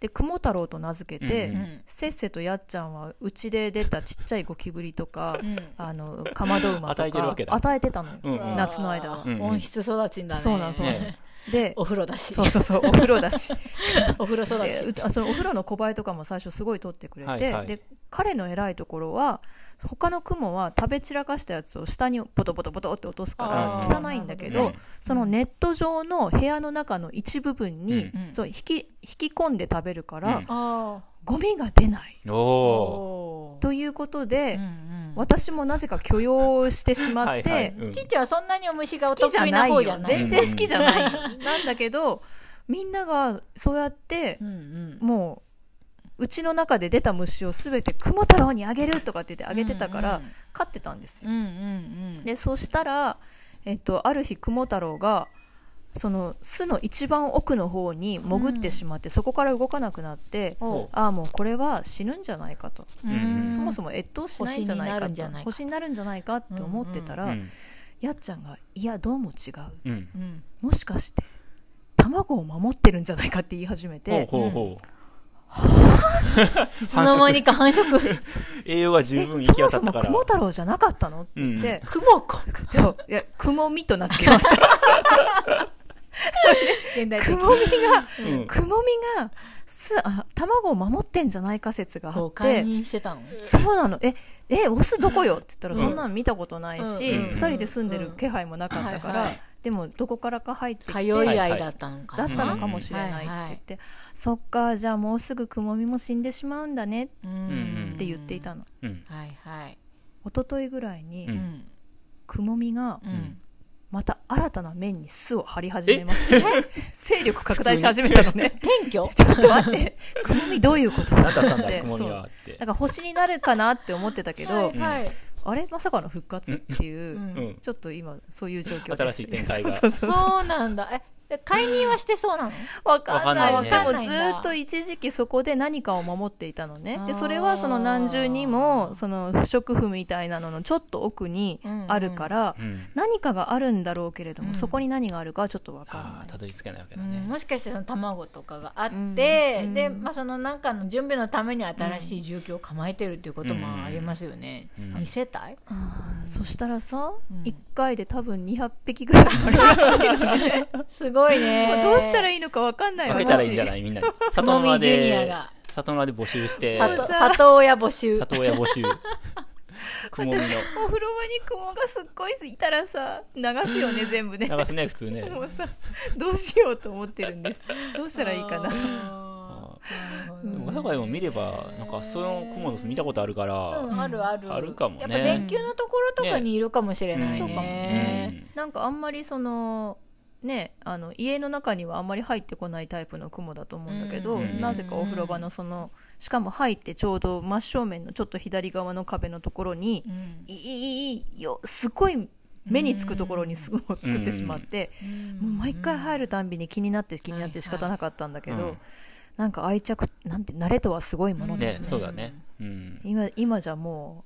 で雲太郎と名付けて、せっせとやっちゃんはうちで出たちっちゃいゴキブリとか、あのかまど馬とか与えてたの、夏の間、温室育ちだねそうなんそう、ねでお風呂だしそうそうそうお風呂だし <laughs> お風呂育ちそのお風呂の小映えとかも最初すごい取ってくれて、はいはい、で彼の偉いところは他のモは食べ散らかしたやつを下にポトポトポトって落とすから汚いんだけど、ね、そのネット上の部屋の中の一部分に、うん、そう引き引き込んで食べるから、うん、ゴミが出ない。ということで、うん私もなぜか許容してしまって、ちっちゃはそんなにお虫がお得意な方じゃない全然好きじゃない。なんだけど、みんながそうやって、もう、うちの中で出た虫をすべて雲太郎にあげるとかって言ってあげてたから、飼ってたんですよ。で、そしたら、えっと、ある日雲太郎が、その巣の一番奥の方に潜ってしまって、うん、そこから動かなくなってああもうこれは死ぬんじゃないかと、そもそも越冬しないんじゃないかと星になるんじゃないかって思ってたら、うんうん、やっちゃんがいやどうも違う、うん、もしかして卵を守ってるんじゃないかって言い始めて。そううの間にか繁殖 <laughs> 栄養が十分き渡ったからそもそも雲太郎じゃなかったのって言って、うん、雲か <laughs> いや雲と名付けました <laughs> 現代くもみが、うん、くもみがすあ卵を守ってんじゃないか説があってそうなのええオスどこよって言ったら、そんなの見たことないし、うん、2人で住んでる気配もなかったから、でもどこからか入ってきて通いだったのかだったのかもしれないって言って、そっかじゃあもうすぐくもみも死んでしまうんだねって言っていたの、はいはい一昨日ぐらいに、くもみが、また新たな面に巣を張り始めまして勢力拡大し始めたのね転居 <laughs> <laughs> ちょっと待ってくもみどういうことだったんだくもみはってなんか星になるかなって思ってたけど、はいはい、あれまさかの復活っていう、うん、ちょっと今そういう状況です新しい展開が <laughs> そうなんだえ解任はしてそうなのわかんない、ね、でもずっと一時期そこで何かを守っていたのねでそれはその何重にもその不織布みたいなののちょっと奥にあるから、何かがあるんだろうけれども、うん、そこに何があるかちょっとわかんないたどり着けないわけだね、うん、もしかしてその卵とかがあって、うん、で、まあ、その何かの準備のために新しい住居を構えてるっていうこともありますよね、うん、2世帯、そしたらさ、うん、1回で多分200匹ぐらいあるらしいの、ね、<laughs> すごいごいね。<laughs> どうしたらいいのかわかんない分けたらいいんじゃないみんなに。<laughs> 里のジュニアで、が。里ので募集して、里親募集。里親募集。くもみ私お風呂場にクモがすっごいいたらさ流すよね全部ね流すね、普通ね。もうさどうしようと思ってるんですどうしたらいいかなあー。でな我が家も見れば、なんか、そのクモの巣見たことあるから、あるある。あるかもねやっぱ電球のところとかにいるかもしれないね。そうかもなんかあんまりそのね、あの家の中にはあんまり入ってこないタイプの雲だと思うんだけど、うん、なぜかお風呂場のそのしかも入ってちょうど真正面のちょっと左側の壁のところに、うん、いいよすごい目につくところにすぐ作ってしまって、うん、もう毎回入るたんびに気になって気になって仕方なかったんだけど。はいはいなんか愛着なんて慣れとはすごいものですね。ねそうだね。うん、今今じゃも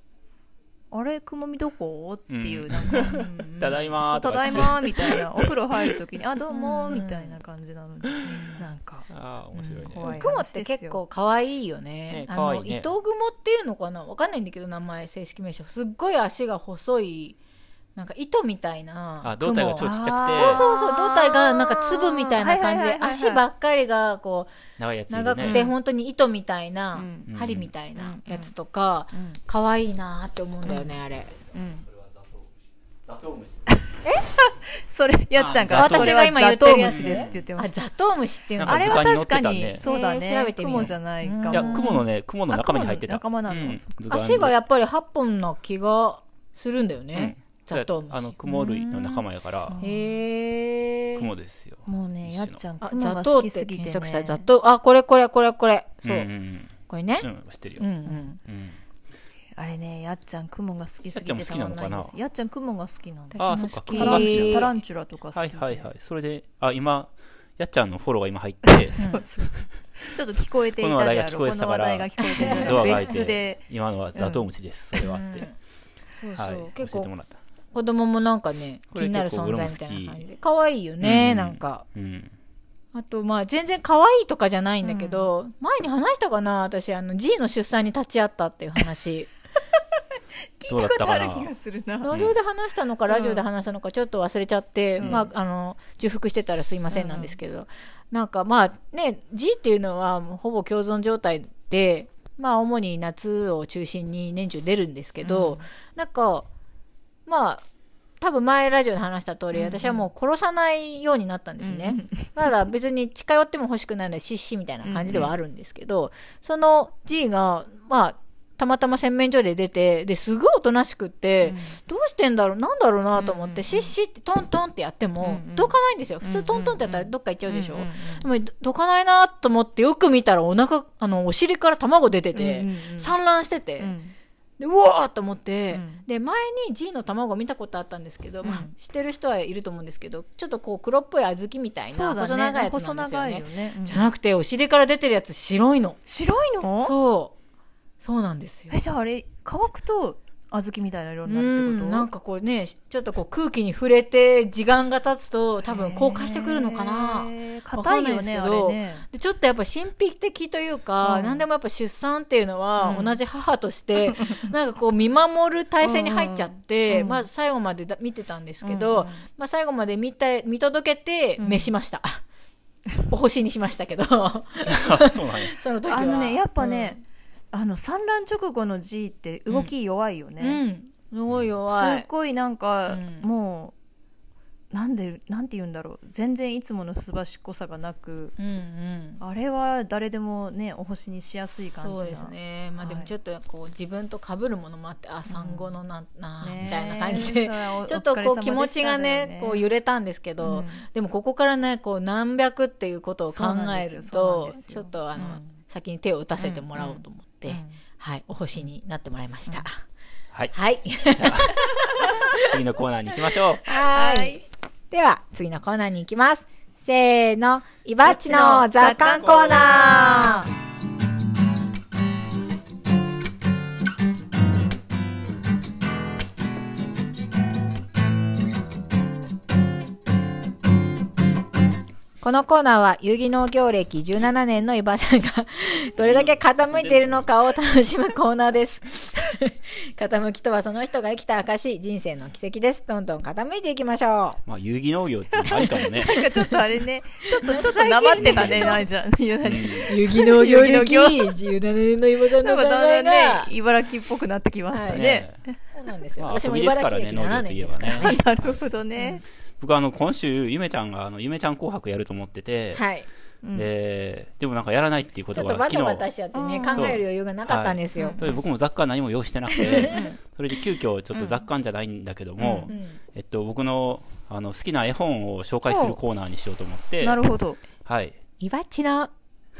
あれくまみどこ?」っていうなんか「ただいま」ただいま」みたいな <laughs> お風呂入る時に「あどうも」みたいな感じなのになんかあ面白いね雲って結構可愛いよねあの伊藤雲っていうのかなわかんないんだけど名前正式名称すっごい足が細いなんか糸みたいなあ胴体が超ちっちゃくてそうそうそう胴体がなんか粒みたいな感じで足ばっかりがこう長くて本当に糸みたいな、針みたいなやつとか可愛、いいなって思うんだよね、あれ。うんえ <laughs> それやっちゃんが私が今言ってるやつですって言ってました。あ、ザトウムシっていうのあれは確かにそうだね。調べてみ雲じゃないかいや雲のね雲の仲間に入ってた。仲間なの。足がやっぱり八本な気がするんだよね。雑踏あの雲類の仲間やからへえ雲ですよもうねやっちゃんあ雲が好きすぎて、ね、検索したあこれこれこれこれそう、うんうんうん、これねうん知ってるよ、うんうんうんあれね、やっちゃん雲が好きすぎてんなやっちゃん雲が好きなんです。あ、そっか。タランチュラとか好き。はいはいはい。それで、あ、今、やっちゃんのフォローが今入って、<laughs> そうそう。ちょっと聞こえていたであろう。この話題が聞こえてたから、ドアが開いて、今のはザトウムシです。それはあって。そうそう。教えてもらった。子供もなんかね気になる存在みたいな感じで可愛いよね、うん、なんか、うん、あとまあ全然可愛いとかじゃないんだけど、うん、前に話したかな私あの G の出産に立ち会ったっていう話 <laughs> 聞いたことある気がするな路上で話したのかラジオで話したのかちょっと忘れちゃって、まああの重複してたらすいませんなんですけど、なんかまあね G っていうのはほぼ共存状態でまあ主に夏を中心に年中出るんですけど、うん、なんかまあ、多分前ラジオで話した通り、私はもう殺さないようになったんですね。ただ別に近寄っても欲しくないので、しっしみたいな感じではあるんですけど、その G が、まあ、たまたま洗面所で出て、で、すごいおとなしくって、どうしてんだろう、なんだろうなと思って、しっしってトントンってやっても、どかないんですよ。普通トントンってやったらどっか行っちゃうでしょ。どかないなと思って、よく見たらお腹、あの、お尻から卵出てて、産卵してて、でうわーと思って、うん、で前に G の卵見たことあったんですけど、うん、まあ、知ってる人はいると思うんですけどちょっとこう黒っぽい小豆みたいな、細長いやつなんですよね、ねうん、じゃなくてお尻から出てるやつ白いの白いのそうそうなんですよえじゃああれ乾くと小豆みたいな色になるってことなんかこうねちょっとこう空気に触れて時間が経つと多分硬化してくるのかな硬いよねねでちょっとやっぱ神秘的というか、うん、何でもやっぱ出産っていうのは同じ母として、うん、なんかこう見守る体制に入っちゃって、うん、まあ、最後まで見てたんですけど、うん、まあ、最後まで見た見届けて召しました。<laughs> お星にしましたけど <laughs> その時はあのねやっぱね、うんあの産卵直後の G って動き弱いよね、うんすごい弱いすっごいなんか、うんもうなんでなんて言うんだろう全然いつものすばしっこさがなく、うんうんあれは誰でもねお星にしやすい感じそうですねまあでもちょっとこう、自分と被るものもあってあ産後のな、なみたいな感じで、ちょっとこう気持ちがねこう揺れたんですけど、うんでもここからねこう何百っていうことを考えるとちょっとあの、うん先に手を打たせてもらおうと思っ、はい、お星になってもらいました。はい。はい。<laughs> 次のコーナーに行きましょう。はい。では、次のコーナーに行きます。せーの、いばっちの雑感コーナーこのコーナーは、遊戯農業歴17年の伊庭さんが <laughs> どれだけ傾いているのかを楽しむコーナーです <laughs> 傾きとはその人が生きた証、人生の奇跡です。どんどん傾いていきましょう。まあ、遊戯農業ってありかもね。<laughs> なんかちょっとあれね、ちょっと、ちょっとなってたね、ないじゃん。遊戯農業歴17年の伊庭さんの考えが。ね、茨城っぽくなってきましたね。はい、ねそうなんですよ。まあ、私も茨城歴7年ですからね。なるほどね。うん僕あの今週ゆめちゃんがあのゆめちゃん紅白やると思ってて、はいうん、ででもなんかやらないっていうことがちょっとバタバタしちゃってね考える余裕がなかったんですよ、はい、僕も雑貨何も用意してなくてそれで急遽ちょっと雑貨じゃないんだけども、うんうんうん、えっと、僕のあの好きな絵本を紹介するコーナーにしようと思ってなるほどはいいわちの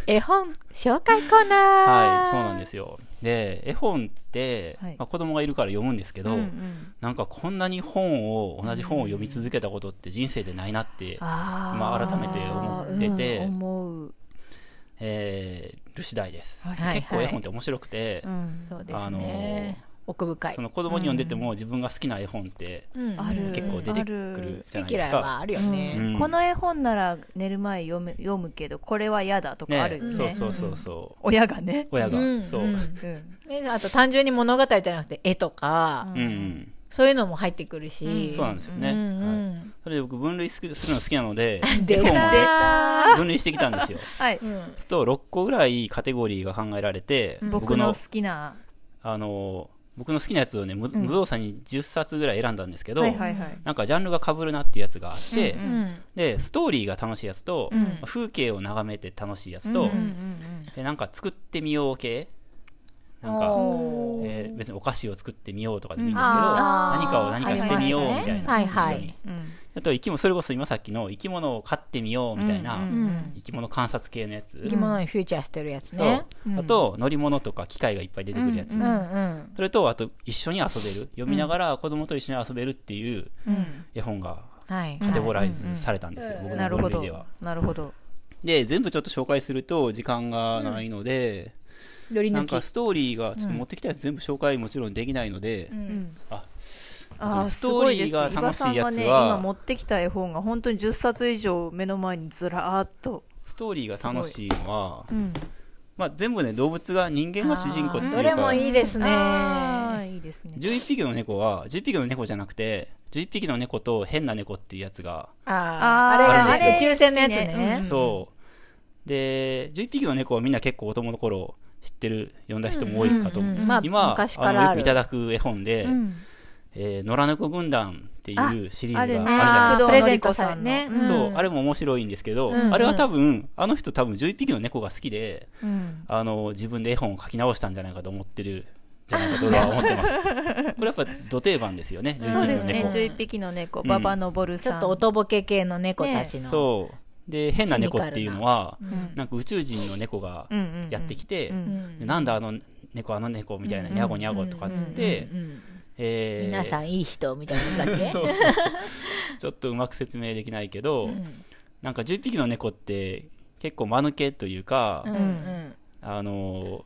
絵本紹介コーナーはいそうなんですよで絵本って、はいまあ、子供がいるから読むんですけど、うんうん、なんかこんなに本を同じ本を読み続けたことって人生でないなって、うん、まあ、改めて思ってて、うん、えー、る次第です、はい結構絵本って面白くて、うんあの奥深いその子供に読んでても、自分が好きな絵本って結構出てくるじゃないですか、あるよね、この絵本なら寝る前読む読むけどこれは嫌だとかあるよねそうそうそうそう親がね親が、そう、うあと単純に物語じゃなくて絵とか、うんそういうのも入ってくるし、そうなんですよね、はい、それで僕分類するの好きなので絵本も分類してきたんですよ、<laughs> はい、すると6個ぐらいカテゴリーが考えられて、僕の好きなあの僕の好きなやつをね無造作に10冊ぐらい選んだんですけど、なんかジャンルがかぶるなっていうやつがあって、でストーリーが楽しいやつと、風景を眺めて楽しいやつと、でなんか作ってみよう系なんか、え別にお菓子を作ってみようとかでもいいんですけど、何かを何かしてみようみたいな、一緒に。あと生き物それこそ今さっきの生き物を飼ってみようみたいな、生き物観察系のやつ生き物にフューチャーしてるやつねあと乗り物とか機械がいっぱい出てくるやつ、それとあと一緒に遊べる読みながら子供と一緒に遊べるっていう絵本がカテゴライズされたんですよ、僕のブルではなるほどで全部ちょっと紹介すると時間がないので、なんかストーリーがちょっと持ってきたやつ全部紹介もちろんできないので、あっあストーリーが楽しいやつは、ね、今持ってきた絵本が本当に10冊以上目の前にずらーっとストーリーが楽しいのは、うん、まあ、全部ね動物が人間が主人公っていうかどれもいいですねいいですね11匹の猫は11匹の猫じゃなくて11匹の猫と変な猫っていうやつがあああれがあれ抽選のやつね、うん、そうで11匹の猫はみんな結構子供の頃知ってる読んだ人も多いかと、うんうんうん、今昔からあよくいただく絵本で、うんえー、野良猫軍団っていうシリーズがあるじゃないですか。プレゼントさんね。そう、あれも面白いんですけど、あれは多分、あの人多分11匹の猫が好きで、あの、自分で絵本を書き直したんじゃないかと思ってる。じゃないかとは思ってます。<laughs> これやっぱど定番ですよね。そうですね。11匹の猫、馬場昇さん。ちょっとおとぼけ系の猫たちの。そう。で変な猫っていうのは、なんか宇宙人の猫がやってきて、なんだあの猫あの猫みたいなにゃごにゃごとかっつって、えー、皆さんいい人みたいなさっけそうそうちょっとうまく説明できないけど、うん、なんか10匹の猫って結構間抜けというか、うんうん、あの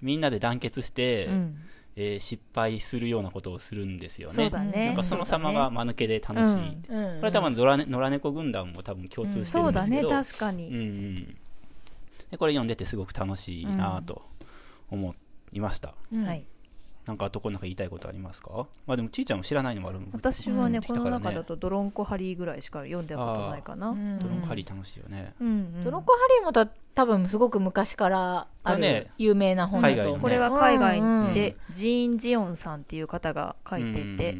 みんなで団結して、うん、えー、失敗するようなことをするんですよね。ねなんかその様が間抜けで楽しい。ねうんうん、これ多分野良、野良猫軍団も多分共通してるんですけど、うん、そうだね確かに、うんうん、でこれ読んでてすごく楽しいなと思いました。はいなんか男の中言いたいことありますかまあでもちいちゃんも知らないのもある私はね、この中だと「ドロンコハリー」ぐらいしか読んだことないかな、ドロンコハリー楽しいよね、ドロンコハリーもた多分すごく昔からある有名な本だと、ねこれは海外でジーン・ジオンさんっていう方が書いていて、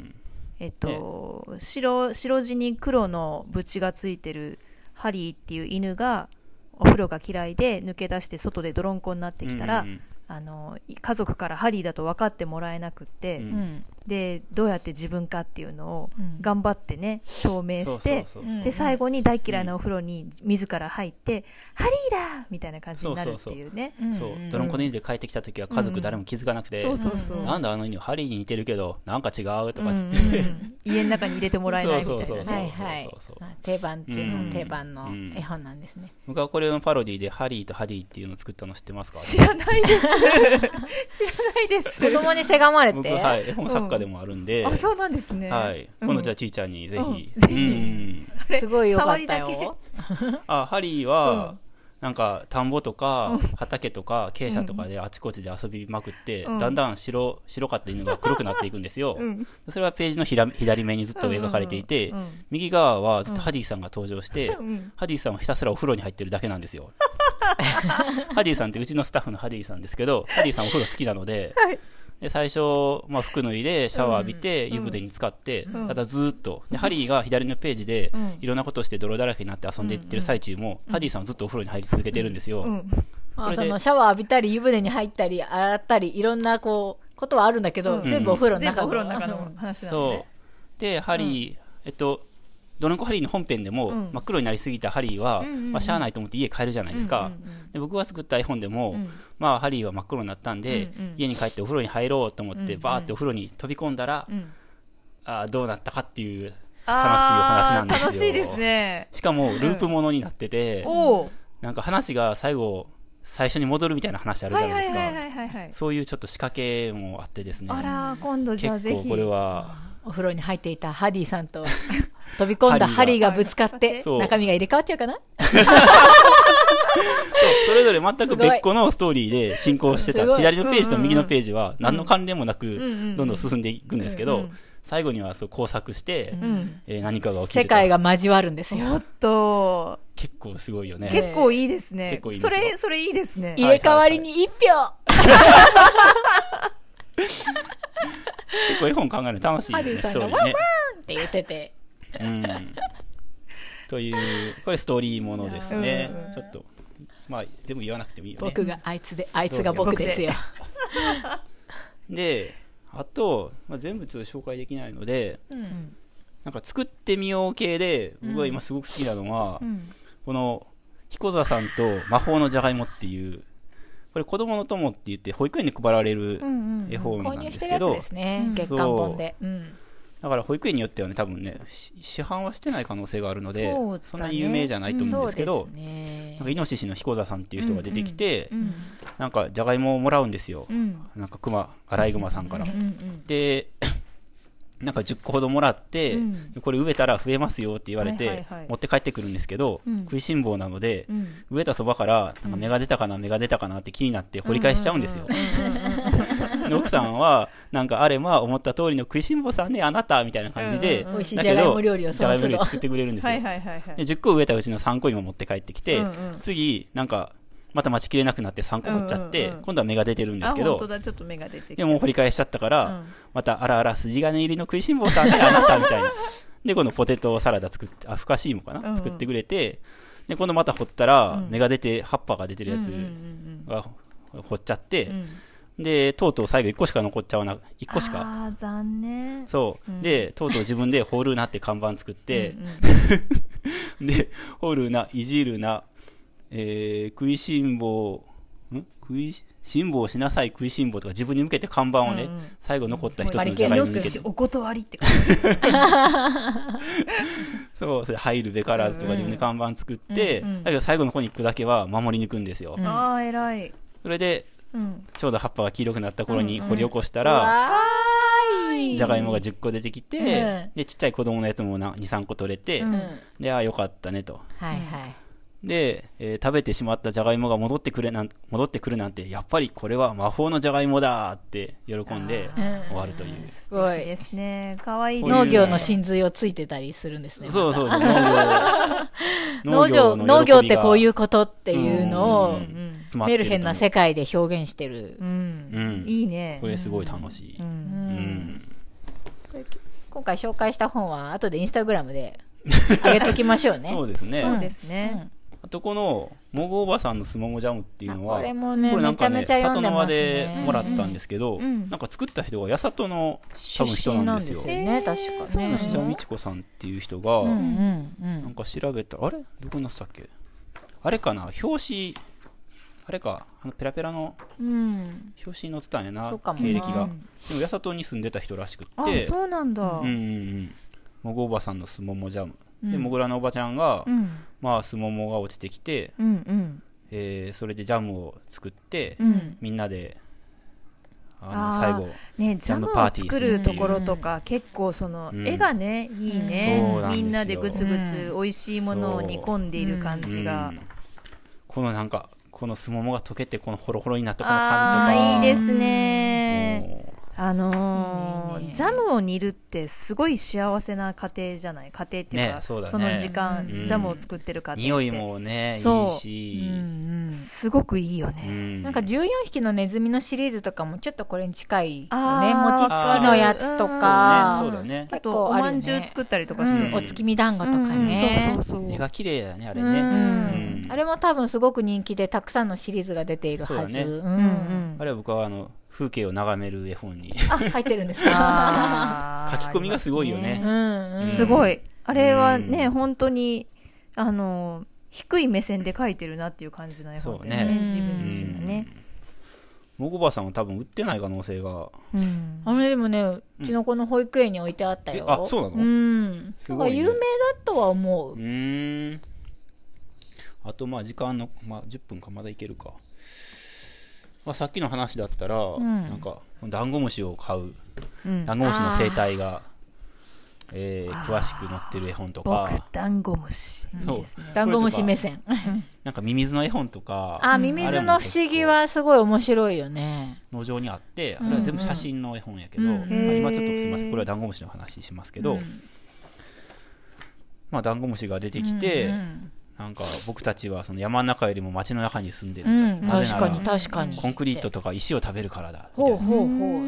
えっと白白地に黒のブチがついてるハリーっていう犬がお風呂が嫌いで抜け出して外でドロンコになってきたら、あの家族からハリーだと分かってもらえなくて、うんでどうやって自分かっていうのを頑張ってね、うん、証明してで最後に大嫌いなお風呂に自ら入って「ハリーだ!」みたいな感じになるっていうねそうドロンコネイで帰ってきた時は家族誰も気づかなくて「なんだあの犬ハリーに似てるけどなんか違う」とかっんって、家の中に入れてもらえないみたいなはいはい定番中の定番の絵本なんですね僕はこれのパロディで「ハリーとハディ」っていうのを作ったの知ってますか知らないです <laughs> 知らないです子供にせがまれて僕はい絵本作家家でもあるんで、あそうなんですね、はい、今度じゃあちいちゃんにぜひ、すごいよかったよ <laughs> あハリーは、なんか田んぼとか畑とか傾斜とかであちこちで遊びまくって、だんだん白白かった犬が黒くなっていくんですよ、それはページのひら左目にずっと描かれていて、右側はずっとハディさんが登場して、ハディさんはひたすらお風呂に入ってるだけなんですよ <laughs> ハディさんってうちのスタッフのハディさんですけどハディさんお風呂好きなので、はいで最初、まあ、服脱いでシャワー浴びて湯船に浸かって、うん、ただずっとでハリーが左のページでいろんなことして泥だらけになって遊んでいってる最中も、ハリーさんはずっとお風呂に入り続けてるんですよ。あそのシャワー浴びたり湯船に入ったり洗ったりいろんなこうことはあるんだけど、全部お風呂の中の,、話なので、ね、そうでハリー、えっとドラ子ハリーの本編でも、真っ黒になりすぎたハリーは、まあ、しゃあないと思って家帰るじゃないですか、で僕が作った絵本でも、まあ、ハリーは真っ黒になったんで、家に帰ってお風呂に入ろうと思って、バーってお風呂に飛び込んだら、あどうなったかっていう楽しいお話なんですよ楽しいですねしかもループものになってて、なんか話が最後最初に戻るみたいな話あるじゃないですかそういうちょっと仕掛けもあってですねあら今度じゃあぜひこれはお風呂に入っていたハディさんと飛び込んだ針がぶつかって中身が入れ替わっちゃうかなそうそれぞれ全く別個のストーリーで進行してた左のページと右のページは何の関連もなくどんどん進んでいくんですけど、最後にはそう工作して、うん、えー、何かが起きる世界が交わるんですよ。っと結構すごいよね。結構いいですね。いいそれ、それいいですね。入れ替わりに一票結構絵本考えるの楽しい、ね、ハリーさんがワンワンって言ってて、うんというこれストーリーものですね、うん、ちょっとまあでも言わなくてもいいよね僕があいつであいつが僕ですよであと、まあ、全部ちょっと紹介できないので、うん、なんか作ってみよう系で僕が今すごく好きなのは、うん、この彦座さんと魔法のじゃがいもっていうこれ子供の友って言って保育園で配られる絵本なんですけど、うんうんうん、購入してるやつですね月刊本で、そうだから保育園によってはね多分ね市販はしてない可能性があるのでそ,、ね、そんなに有名じゃないと思うんですけど、うんね、なんかイノシシの彦田さんっていう人が出てきて、うんうん、なんかじゃがいもをもらうんですよ、うん、なんか熊アライグマさんから。うんうんうん、で <coughs> なんか10個ほどもらって、うん、これ植えたら増えますよって言われて、はいはいはい、持って帰ってくるんですけど、うん、食いしん坊なので、うん、植えたそばからなんか芽が出たかな、芽が出たかなって気になって掘り返しちゃうんですよ。奥さんは、なんかあれは思った通りの食いしん坊さんね、あなたみたいな感じで、美味しいじゃがいも料理をじゃがいも料理作ってくれるんですよ。はいはいはいはい、で10個植えたうちの3個今持って帰ってきて、うんうん、次、なんか、また待ちきれなくなって3個買っちゃって、うんうんうん、今度は芽が出てるんですけど、でも掘り返しちゃったから、うん、またあらあら筋金入りの食いしん坊さんね、あなたみたいな。<laughs> で、このポテトサラダ作って、あ、ふかしいもかな、うんうん、作ってくれて、で、今度また掘ったら、芽が出て、葉っぱが出てるやつが掘っちゃって、うんうんうんで、とうとう最後1個しか残っちゃわな、一個しか。ああ、残念。そう、うん、で、とうとう自分でホールーナって看板作って、うんうん、<laughs> で、ホールーナ、いじるな、えー、食いしん坊、ん食いし、辛抱しなさい食いしん坊とか自分に向けて看板をね、うん、最後残った一つのじゃがいに向けてお断りって <laughs> そうそれ入るべからずとか自分で看板作って、うんうん、だけど最後の方に行くだけは守り抜くんですよ、うん、ああ偉いそれでちょうど葉っぱが黄色くなった頃に掘り起こしたら、じゃがいもが10個出てきて、でちっちゃい子供のやつも23個取れて、でああよかったねと、はいはいで、えー、食べてしまったじゃがいもが戻ってくれなん戻ってくるなんてやっぱりこれは魔法のじゃがいもだって喜んで終わるという、すごいですねかわいい農業の真髄をついてたりするんですね、そうそうそう農業 <laughs> 農業ってこういうことっていうのを、うん、メルヘンな世界で表現してる、うん、いいねこれすごい楽しい、今回紹介した本は後でインスタグラムであ <laughs> げときましょうねそうですねそうですね、とこのもぐおばさんのすももジャムっていうのはこれねこれなんかね里の輪でもらったんですけど、なんか作った人が八との多分人なんですよ。ね確かね。吉田美智子さんっていう人が、なんか調べたあれどこになってたっけあれかな表紙あれかあのペラペラの表紙に載ってたんやな、経歴がでも八とに住んでた人らしくってあそうなんだうんうんうんもぐおばさんのすももジャムでもぐらのおばちゃんが、うん、まあすももが落ちてきて、うんうん、えー、それでジャムを作って、うん、みんなであの最後ねジャムパーティー作るところとか、うん、結構その、絵がねいいね、みんなでぐつぐつ美味しいものを煮込んでいる感じが、このなんかこのすももが溶けてこのほろほろになったこの感じとかいいですねあのーね、ジャムを煮るってすごい幸せな家庭じゃない家庭っていうか、ねそうね、その時間、うん、ジャムを作ってる家庭匂いもねいいし、うんうん、すごくいいよね、うん、なんか14匹のネズミのシリーズとかもちょっとこれに近いね餅つきのやつとかあ,、うねおまんじゅう作ったりとかして、うん、お月見団子とかね、そうそうそう絵が綺麗だねあれね、あれも多分すごく人気でたくさんのシリーズが出ているはず、ね、あれは僕はあの風景を眺める絵本にあ、入ってるんですか。書き込みがすごいよね。すごい。あれはね、本当に、あの、低い目線で書いてるなっていう感じの絵本ですね。ね自分自身がね。モコバさんは多分売ってない可能性が、うん、あのでもねうちの子の保育園に置いてあったよ、うん、あそうなのうんな有名だとは思ううんあとまあ時間の、まあ、10分かまだいけるかまあ、さっきの話だったら、うん、なんかダンゴムシを買う、うん、ダンゴムシの生態が、えー、詳しく載ってる絵本とかダンゴムシ、うそうダンゴムシ目線なんかミミズの絵本とかあミミズの不思議はすごい面白いよね農場にあってあれは全部写真の絵本やけど、うんうんまあ、今ちょっとすみませんこれはダンゴムシの話しますけど、まあ、ダンゴムシが出てきて、うんうん、なんか僕たちはその山の中よりも街の中に住んでる、うん、確かに確かにコンクリートとか石を食べるからだほうほうほう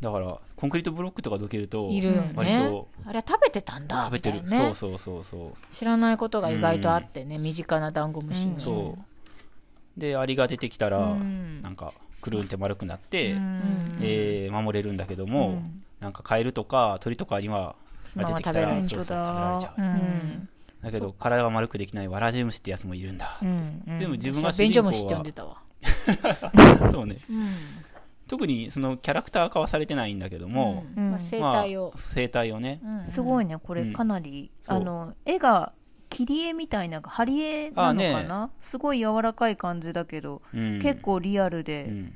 だからコンクリートブロックとかどけるとい割と、ね、あれは食べてたんだ、食べてるそうそうそうそう知らないことが意外とあってね、うん、身近なダンゴムシに、うん、そうでアリが出てきたら、うん、なんかくるんって丸くなって、うん、えー、守れるんだけども、うん、なんかカエルとか鳥とかには出てきたら食べられちゃう、うんだけど体が丸くできないわらじ虫ってやつもいるんだ、うんうん、でも自分が主人公は <laughs> そうね、うん、特にそのキャラクター化はされてないんだけども、うんうんまあ、生態を、まあ、生態をね、うんうん、すごいねこれかなり、あの絵が切り絵みたいな貼り絵なのかな、ね、すごい柔らかい感じだけど、結構リアルで、うん、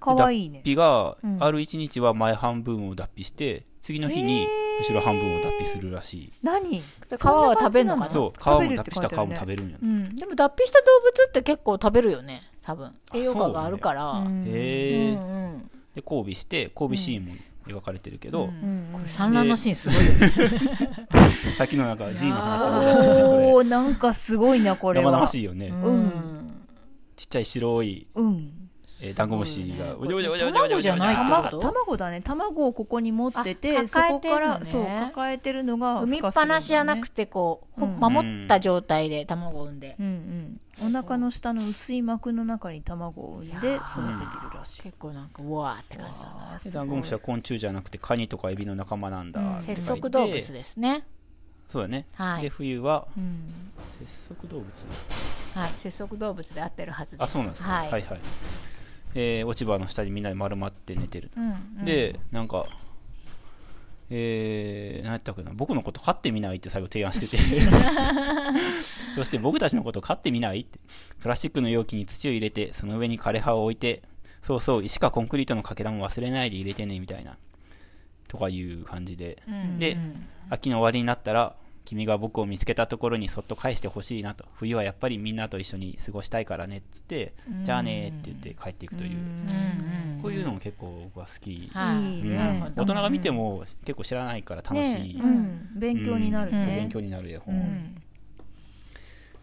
かわいいね脱皮がある一日は前半分を脱皮して、次の日に後ろ半分を脱皮するらしい何皮は食べるのかなそう皮も脱皮した皮も食べるんや、ねうん、でも脱皮した動物って結構食べるよね多分栄養価があるからへ、えーうんうん、で交尾して交尾シーンも描かれてるけど、うんうんうん、これ産卵のシーンすごいよね <laughs> さっきのなんか G の話おおなんかすごいなこれ生々しいよね、うん、ちっちゃい白い、うんえー、ダンゴムシがおじゃおじゃおじゃおじゃおじゃおじおじ卵だね卵をここに持っててそこからそう抱えてるのが産みっぱなしじゃなくてこう守った状態で卵を産んでううんんお腹の下の薄い膜の中に卵を産んで育ててるらしい結構なんかわーって感じだなダンゴムシは昆虫じゃなくてカニとかエビの仲間なんだ節足動物ですねそうだねはい、で冬はうん、節足動物はい節足動物で合ってるはずですあそうなんですかはいはいえー、落ち葉の下にみんなで丸まって寝てる、うんうん、でなんかえー、何やったっけな僕のこと飼ってみないって最後提案してて <laughs> そして僕たちのこと飼ってみないってプラスチックの容器に土を入れてその上に枯葉を置いてそうそう石かコンクリートのかけらも忘れないで入れてねみたいなとかいう感じで、うんうん、で秋の終わりになったら君が僕を見つけたところにそっと返してほしいなと冬はやっぱりみんなと一緒に過ごしたいからねっつってじゃあねって言って帰っていくというこういうのも結構僕は好き、大人が見ても結構知らないから楽しい、勉強になる、勉強になる絵本、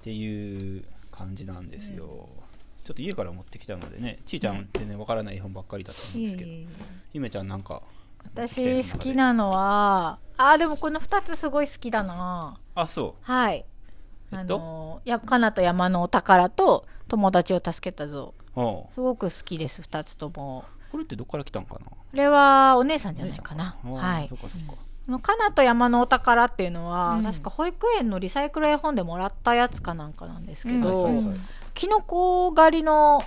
っていう感じなんですよ、ちょっと家から持ってきたのでねちいちゃんってねわからない絵本ばっかりだったんですけど、ゆめちゃんなんか私好きなのはあでもこの2つすごい好きだなあそうはいあの、えっと、やかなと山のお宝と友達を助けたぞすごく好きです2つともこれってどっから来たんかなこれはお姉さんじゃないかなはいそっかそっか、かなと山のお宝っていうのは、うん、確か保育園のリサイクル絵本でもらったやつかなんかなんですけど、きのこ狩りの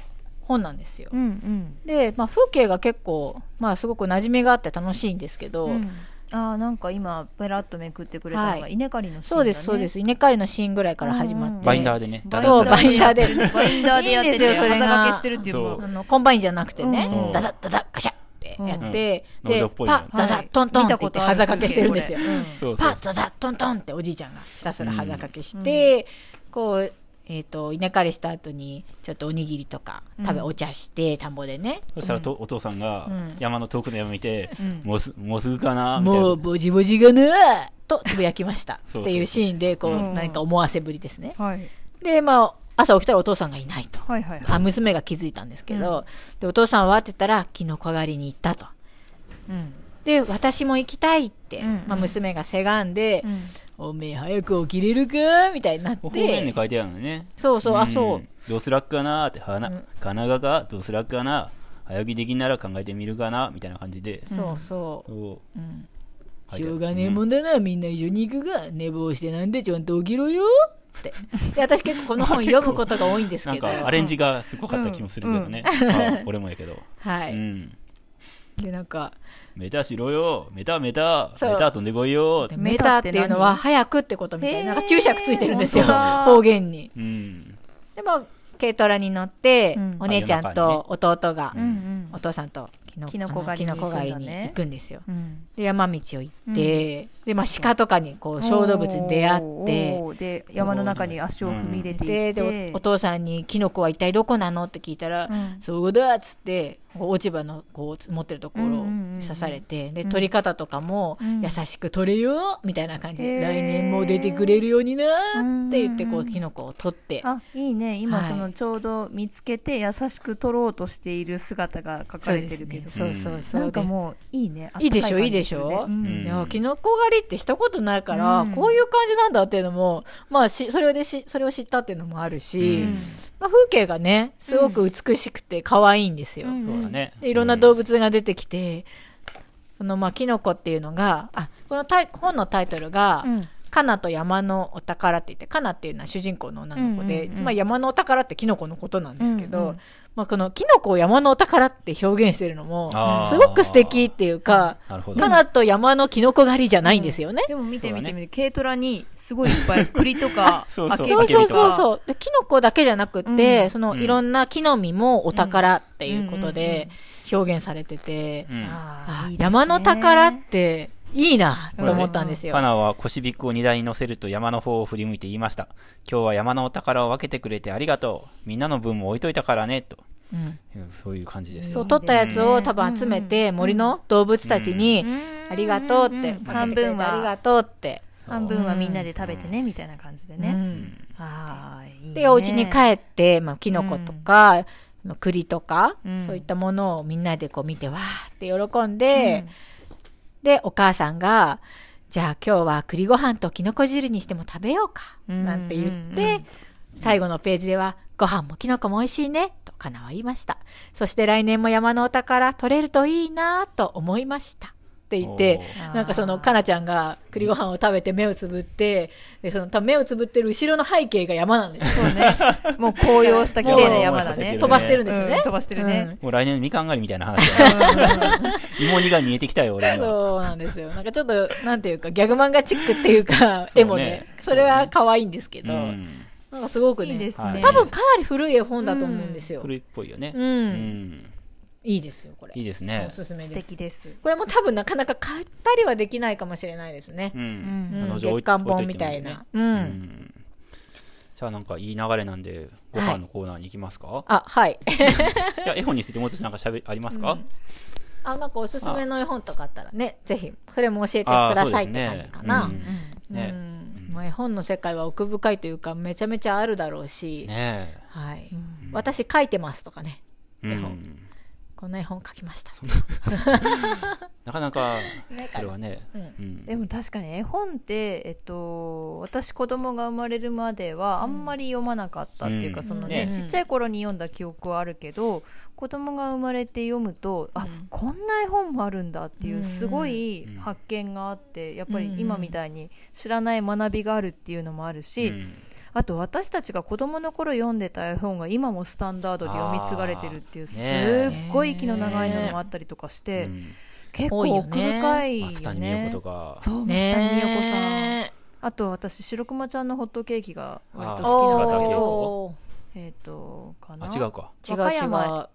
本なんですよ。うんうん、で、まあ、風景が結構、まあ、すごく馴染みがあって楽しいんですけど、うん、あなんか今ペラッとめくってくれたのが稲刈りのシーン、ねはい、そうですそうです稲刈りのシーンぐらいから始まって、うんうん、バインダーでねそうバインダーでバインダーでやってるいいんですよそれがしてるっコンバインじゃなくてね、ダダダダガシャやって、うん、で、パッ、ザザ、トントンって言って、はざかけしてるんですよ。パッ、ザザ、トントンっておじいちゃんがひたすらはざかけして、こう、えっ、ー、と稲刈りした後にちょっとおにぎりとか食べ、うん、お茶して田んぼでねそしたらと、お父さんが山の遠くの山見て、もうすもうすぐかなみたいなもうぼじぼじがなとつぶやきました <laughs> っていうシーンでこう、うん、何か思わせぶりですね、はい、でまあ朝起きたらお父さんがいないと、はいはいはい、あ娘が気づいたんですけど、でお父さんはって言ったら昨日小狩りに行ったと、うん、で私も行きたいって、うんうん、まあ、娘がせがんで、うんおめえ早く起きれるかみたいになって。方面に書いてあるのね。そうそう、あ、そう。どうすらっかなーって、はな、川がか、どうすらっかな、早起きできんなら考えてみるかな、みたいな感じで。そうそう。うんしょうがねえもんだな、みんな一緒に行くが、寝坊してなんでちゃんと起きろよって。で、私結構この本読むことが多いんですけど。なんかアレンジがすごかった気もするけどね。俺もやけど。<laughs> はい。うんでなんかメタしろよメタメタメタ飛んでこいよメタっていうのは早くってことみたいななんか注釈ついてるんですよ <laughs> 方言に、うん、でも軽トラに乗って、うん、お姉ちゃんと弟が、ねうん、お父さんときのこ狩りに行くんですよ。で山道を行って、でまあ鹿とかにこう小動物に出会ってで山の中に足を踏み入れてでお父さんに「きのこは一体どこなの?」って聞いたら「そうだ」っつって落ち葉のこう持ってるところを刺されて、で取り方とかも「優しく取れよ」みたいな感じで「来年も出てくれるようにな」って言ってこうきのこを取って。あいいね今そのちょうど見つけて優しく取ろうとしている姿が書かれてるけど。そうそうそうなんかもういいねいいでしょいいでしょ、ういやキノコ狩りってしたことないから、こういう感じなんだっていうのもまあそれを知ったっていうのもあるし、まあ、風景がねすごく美しくて可愛いんですよ、いろんな動物が出てきて、そのまあキノコっていうのがあこの本のタイトルが「か、な、と山のお宝」って言ってかなっていうのは主人公の女の子で、まあ、山のお宝ってキノコのことなんですけど、まあ、この、キノコを山のお宝って表現してるのも、すごく素敵っていうか、タナと山のキノコ狩りじゃないんですよね。うん、でも見て見て見て、軽、トラにすごいいっぱい栗とか、<laughs> そうそうそうそうで。キノコだけじゃなくて、うん、その、いろんな木の実もお宝っていうことで表現されてて、山の宝って、いいなと思ったんですよ。カナは腰びっを荷台に乗せると山の方を振り向いて言いました。今日は山のお宝を分けてくれてありがとう。みんなの分も置いといたからね、と。うん、そういう感じですそう取ったやつを多分集めて、森の動物たちに、ありがとうって半分はありがとうって半分はみんなで食べてね、みたいな感じでね、うん、あいい、ね、でお家に帰って、まあ、キノコとか、うん、栗とか、そういったものをみんなでこう見てわーって喜んで、うんで、お母さんが、じゃあ今日は栗ご飯ときのこ汁にしても食べようか、なんて言って、最後のページでは、ご飯もきのこも美味しいね、とカナは言いました。そして来年も山のお宝取れるといいなと思いました。っていてなんかそのかなちゃんが栗ご飯を食べて目をつぶってでその多分目をつぶってる後ろの背景が山なんですね <laughs> もう紅葉した綺麗な山だね、飛ばしてるんですよね、飛ばしてるね、もう来年のみかん狩りみたいな話芋煮が見えてきたよ俺そうなんですよなんかちょっとなんていうかギャグ漫画チックっていうか絵もねそれは可愛いんですけど、なんかすごくね、いいね多分かなり古い絵本だと思うんですよ。古いっぽいよね。うんいいですよこれいいですねおすすめです素敵ですこれも多分なかなか買ったりはできないかもしれないですね、うん、うん、月刊本みたいな、うん、うんじゃあなんかいい流れなんで、ご飯のコーナーに行きますか、はい、あ、はい。<laughs> いや、絵本についてもうちょっとなんかしゃべ、ありますか、うん、あ、なんかおすすめの絵本とかあったらね、ぜひ、それも教えてくださいって感じかな。もう絵本の世界は奥深いというか、めちゃめちゃあるだろうし、ねはい、うん、私書いてますとかね、絵本。うんこんな絵本書きました <laughs> なかなかそれはね、でも確かに絵本ってえっと私子供が生まれるまではあんまり読まなかったっていうか、そのね、ちっちゃい頃に読んだ記憶はあるけど子供が生まれて読むとあ、こんな絵本もあるんだっていうすごい発見があってやっぱり今みたいに知らない学びがあるっていうのもあるし、うんあと私たちが子供の頃読んでた絵本が今もスタンダードで読み継がれてるっていうすっごい息の長いのもあったりとかして、うん、結構奥深いよね。松谷美代子とか。そう松谷美代子さん。あと私白熊ちゃんのホットケーキが割と好きなんえっ、ー、とかな。違うか。違う違う。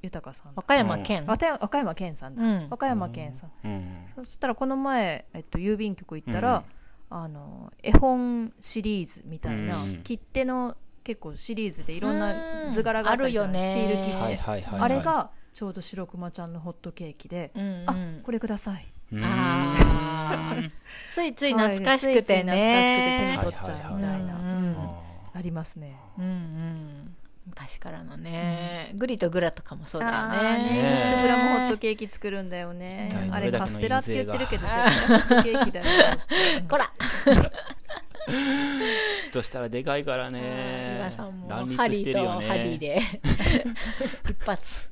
豊さん和歌山県、和歌山県さん、うん、和歌山県さん、うん、そしたらこの前、えっと、郵便局行ったら、うんあの絵本シリーズみたいな、切手の結構シリーズでいろんな図柄があるよねシール切手、はいはいあれがちょうど白くまちゃんのホットケーキで、うんうん、あこれくださいあ <laughs> ついつい懐かしくてね、はい、ついつい懐かしくて手に取っちゃうみたいな、ありますね、うんうん昔からのね、うん、グリとグラとかもそうだよねグリとグラもホットケーキ作るんだよねあれカステラって言ってるけどホットケーキだよ <laughs> ほらとしたらでかいからね。岩さんも、ね、ハリーとハディで一発。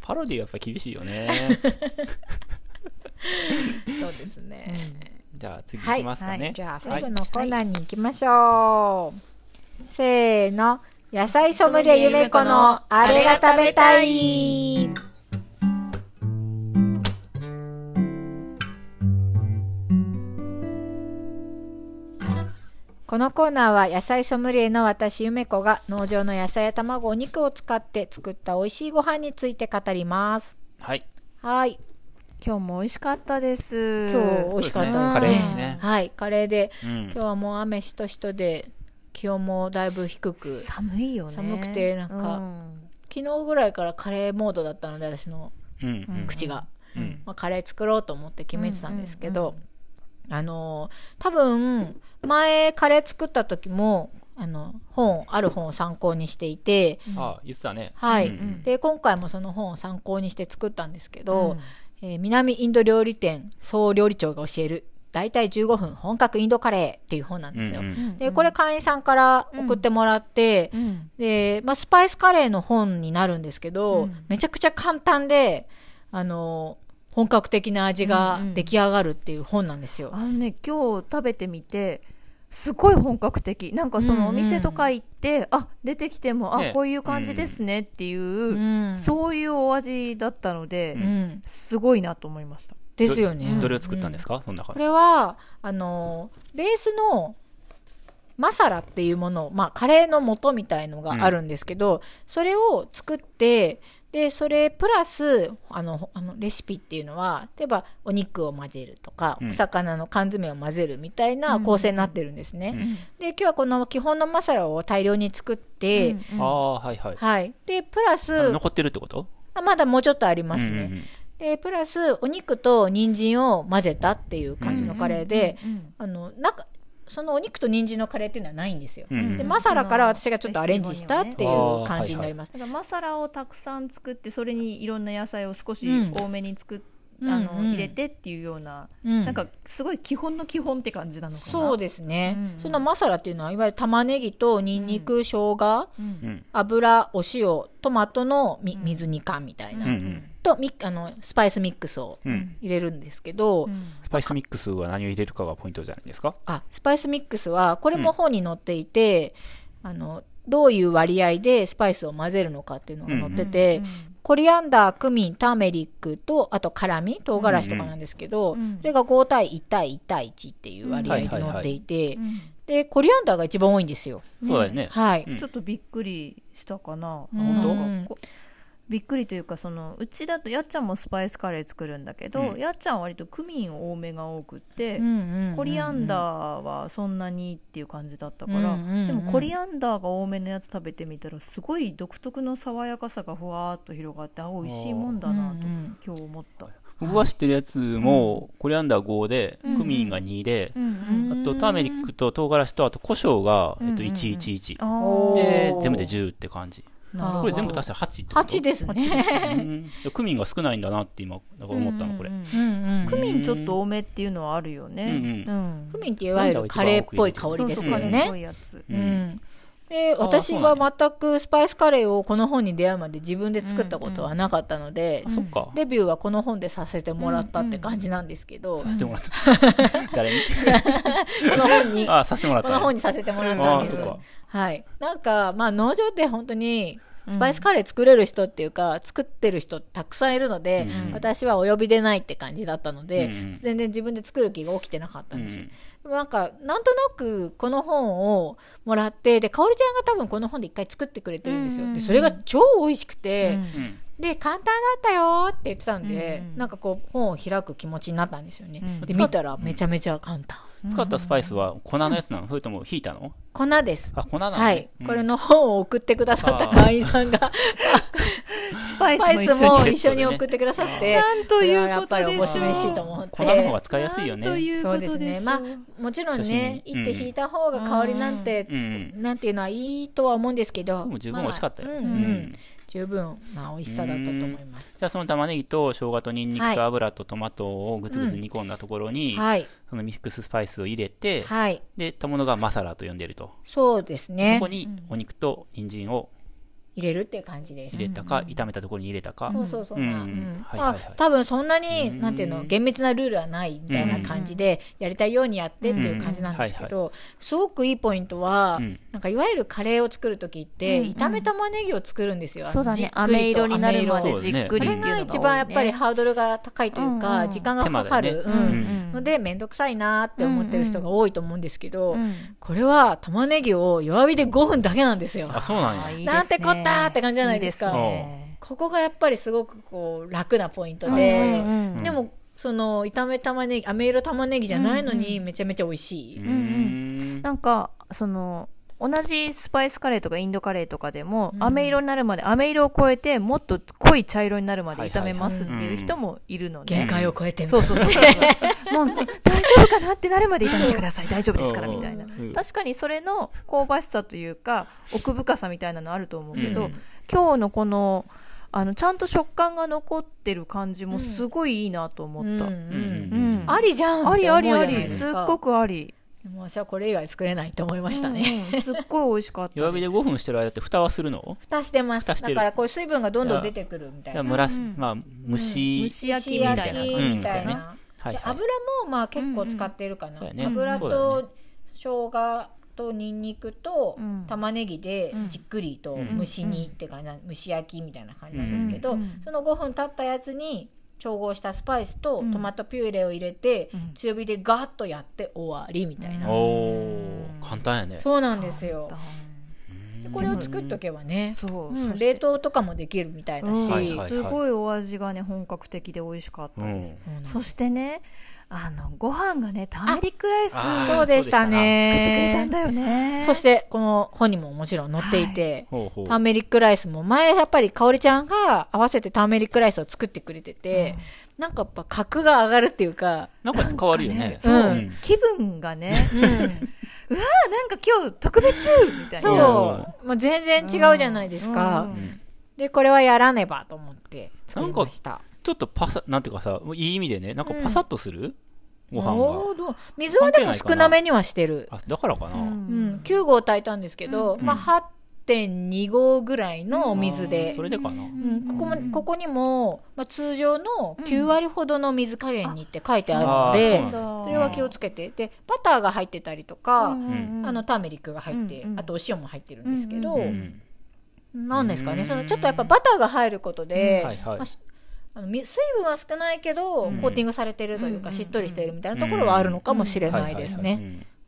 パロディやっぱ厳しいよね。そうですね。じゃあ次いきますかね。はいはい、じゃあ最後のコーナーに行きましょう。はい、せーの。野菜ソムリエゆめこのあれが食べたいこのコーナーは野菜ソムリエの私ゆめこが農場の野菜や卵お肉を使って作った美味しいご飯について語りますはいはい今日も美味しかったです今日美味しかったですね、ね、はいカレーで、うん、今日はもう雨しとしとで気温もだいぶ低く寒いよね寒くてなんか、うん、昨日ぐらいからカレーモードだったので私の口が、うん、まあ、カレー作ろうと思って決めてたんですけど、あの多分前カレー作った時もあの本ある本を参考にしていて、うん、あ言ってたねはい、うんうん、で今回もその本を参考にして作ったんですけど、うん、えー、南インド料理店総料理長が教える大体15分本格インドカレーっていう本なんですよ。うんうん、でこれ会員さんから送ってもらって、うんでまあ、スパイスカレーの本になるんですけど、うん、めちゃくちゃ簡単であの本格的な味が出来上がるっていう本なんですよ。うんうん、あのね今日食べてみてすごい本格的なんかそのお店とか行って、うんうん、あ出てきてもあ、ね、こういう感じですねっていう、うん、そういうお味だったので、うん、すごいなと思いました。ですよね。どれを作ったんですか、その中これは、あの、ベースの、マサラっていうものまあ、カレーの素みたいのがあるんですけど、それを作って、で、それプラス、あの、あのレシピっていうのは、例えばお肉を混ぜるとか、うんお魚の缶詰を混ぜるみたいな構成になってるんですね。うんで、今日はこの基本のマサラを大量に作って、うんああ、はいはい。はい。で、プラス、残ってるってことあまだもうちょっとありますね。うんうんうんでプラスお肉と人参を混ぜたっていう感じのカレーで、あのなんかそのお肉と人参のカレーっていうのはないんですよ、うん、でマサラから私がちょっとアレンジしたっていう感じになります、マサラをたくさん作ってそれにいろんな野菜を少し多めに作って、うん、あの、入れてっていうような、なんかすごい基本の基本って感じなのかなそうですね、そのマサラっていうのはいわゆる玉ねぎとにんにく、うん、生姜、油お塩トマトのみ水煮缶みたいな、とミあのスパイスミックスを入れるんですけど、うん、スパイスミックスは何を入れるかがポイントじゃないですかあスパイスミックスはこれも本に載っていて、あのどういう割合でスパイスを混ぜるのかっていうのが載ってて、コリアンダー、クミン、ターメリックと、あと辛味、唐辛子とかなんですけど、うんうん、それが5対1対1対1っていう割合で載っていて、で、コリアンダーが一番多いんですよ。そうだよね。はい。ちょっとびっくりしたかな。本当、びっくりというかそのうちだとやっちゃんもスパイスカレー作るんだけど、うん、やっちゃんは割とクミン多めが多くって、コリアンダーはそんなにっていう感じだったから、でもコリアンダーが多めのやつ食べてみたらすごい独特の爽やかさがふわっと広がってあ美味しいもんだなと、今日思った。僕が知ってるやつも、コリアンダー5で、クミンが2で、あとターメリックと唐辛子と、あと胡椒が、えっと、111。で、全部で10って感じ。これ全部足したら8って8ですね、クミンが少ないんだなって今なんか思ったのこれ、クミンちょっと多めっていうのはあるよね、うんうんうん、クミンっていわゆるカレーっぽい香りですよね、うん、で私は全くスパイスカレーをこの本に出会うまで自分で作ったことはなかったので、うんうん、デビューはこの本でさせてもらったって感じなんですけど、うんうん、させてもらった <laughs> 誰に <laughs> <laughs> この本にこの本にさせてもらったんですはい、なんか、まあ、農場って本当にスパイスカレー作れる人っていうか、うん、作ってる人たくさんいるので、うん、私はお呼びでないって感じだったので、うん、全然自分で作る気が起きてなかったんですよ。でもなんか、なんとなくこの本をもらって、で、かおりちゃんが多分この本で一回作ってくれてるんですよ。で、それが超美味しくて、で、簡単だったよって言ってたんで、なんかこう、本を開く気持ちになったんですよね。で、見たらめちゃめちゃ簡単。使ったスパイスは粉のやつなの、それともひいたの粉ですあ粉なの、ね、はい、うん、これの本を送ってくださった会員さんが <laughs> スパイスも一緒に送ってくださって、なんというやっぱりお面しめしいと思って。粉の方が使いやすいよね。そうですね。まあもちろんね、行って引いた方が香りなんて、なんていうのはいいとは思うんですけど、十分美味しかったよ。うん十分な美味しさだったと思いますじゃあその玉ねぎと生姜とニンニクと油とトマトをぐつぐつ煮込んだところに、はい、そのミックススパイスを入れて、はい、でたものがマサラと呼んでるとそうですねそこにお肉と人参を入れるっていう感じです。入れたか、炒めたところに入れたか。そうそうそんな。まあ、多分そんなに、なんていうの、厳密なルールはないみたいな感じで、やりたいようにやってっていう感じなんですけど、すごくいいポイントは、なんかいわゆるカレーを作る時って、炒め玉ねぎを作るんですよ。そうだね。飴色になるまでじっくり。これが一番やっぱりハードルが高いというか、時間がかかる。うんので、面倒くさいなって思ってる人が多いと思うんですけど、これは玉ねぎを弱火で5分だけなんですよ。あ、そうなんや。なんてこったったって感じじゃないですか。いいすね、ここがやっぱりすごくこう楽なポイントで、でもその炒め玉ねぎ、飴色玉ねぎじゃないのにめちゃめちゃ美味しい。うんうん、なんかその同じスパイスカレーとかインドカレーとかでも、うん、飴色になるまで飴色を超えてもっと濃い茶色になるまで炒めますっていう人もいるので、限界を超えてそうそうそうそ <laughs> もう大丈夫かなってなるまで炒めてください大丈夫ですからみたいな、確かにそれの香ばしさというか奥深さみたいなのあると思うけど、うん、今日のこのあのちゃんと食感が残ってる感じもすごいいいなと思った。ありじゃんありありありすっごくあり。もう私はこれ以外作れないと思いましたね、うんすっごい美味しかった弱火で5分してる間って蓋はするの蓋してますだからこう水分がどんどん出てくるみたいな蒸らし、うん、まあ蒸し、蒸し焼きみたいな感じですよはいはい、油もまあ結構使ってるかな、うんうんね、油と生姜とニンニクと玉ねぎでじっくりと蒸し煮って感じ、うん、蒸し焼きみたいな感じなんですけど、うんうん、その5分経ったやつに調合したスパイスとトマトピューレを入れて、強火でガッとやって終わりみたいな、簡単やねそうなんですよこれを作っとけばね、冷凍とかもできるみたいだし、すごいお味がね本格的で美味しかったです、そしてねあのご飯がねターメリックライスそうでしたね作ってくれたんだよねそしてこの本にももちろん載っていて、はい、ターメリックライスも前やっぱりかおりちゃんが合わせてターメリックライスを作ってくれてて、うん、なんかやっぱ格が上がるっていうかなんか変わるよね、ね、そう、うん、気分がね、うんうわーなんか今日特別みたいなそう、まあ、全然違うじゃないですか、うんうん、でこれはやらねばと思って作りましたちょっとパサ、なんていうかさ、いい意味でね、なんかパサッとする、うん、ご飯が水はでも少なめにはしてるあだからかな、うん、9合炊いたんですけど、まあ8.2合ぐらいのお水で、それでかな、うん、ここもここにも、まあ、通常の9割ほどの水加減にって書いてあるので、それは気をつけてでバターが入ってたりとか、あのターメリックが入って、あとお塩も入ってるんですけど、なんですかねそのちょっとやっぱバターが入ることで、はいはいまああの水分は少ないけど、うん、コーティングされてるというか、うん、しっとりしているみたいなところはあるのかもしれないですね。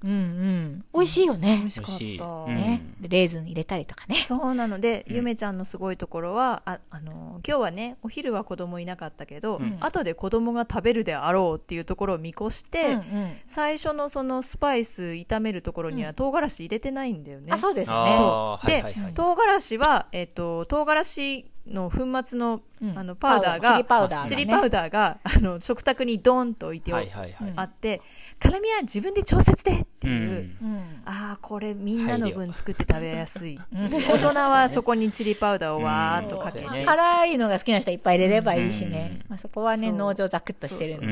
うんうん、美味しいよね。美味しかった。ね、レーズン入れたりとかね。そうなので、ゆめちゃんのすごいところは、あ、あの、今日はね、お昼は子供いなかったけど、うん、後で子供が食べるであろうっていうところを見越して、うんうん、最初のそのスパイス炒めるところには唐辛子入れてないんだよね。うん、あ、そうですね。で、はいはいはい、唐辛子は、えっ、ー、と、唐辛子の粉末の,、あのパウダーがチリパウダーが,、あの食卓にどんと置いてあって、辛みは自分で調節でっていう、ああこれみんなの分作って食べやすい大人はそこにチリパウダーをわーっとかけて、辛いのが好きな人いっぱい入れればいいしね、まあ、そこはね農場ザクッとしてるん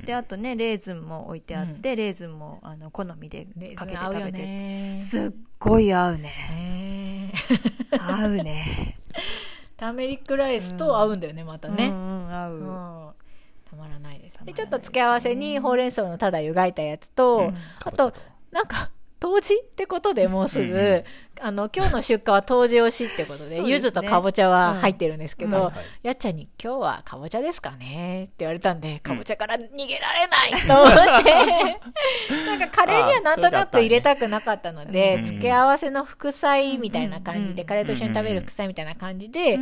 でであとねレーズンも置いてあって、レーズンもあの好みでかけて食べてすっごい合うね合うねターメリックライスと合うんだよね、またね、うん、うん、合う、うん、たまらないですでちょっと付け合わせにほうれん草のただ湯がいたやつと、あとなんか冬至ってことでもうすぐ、あの今日の出荷は冬至推しってことで、ね、ゆずとかぼちゃは入ってるんですけど、うんはい、やっちゃんに「今日はかぼちゃですかね?」って言われたんで、かぼちゃから逃げられないと思って <laughs> なんかカレーにはなんとなく入れたくなかったので、ね、付け合わせの副菜みたいな感じで、カレーと一緒に食べる副菜みたいな感じで。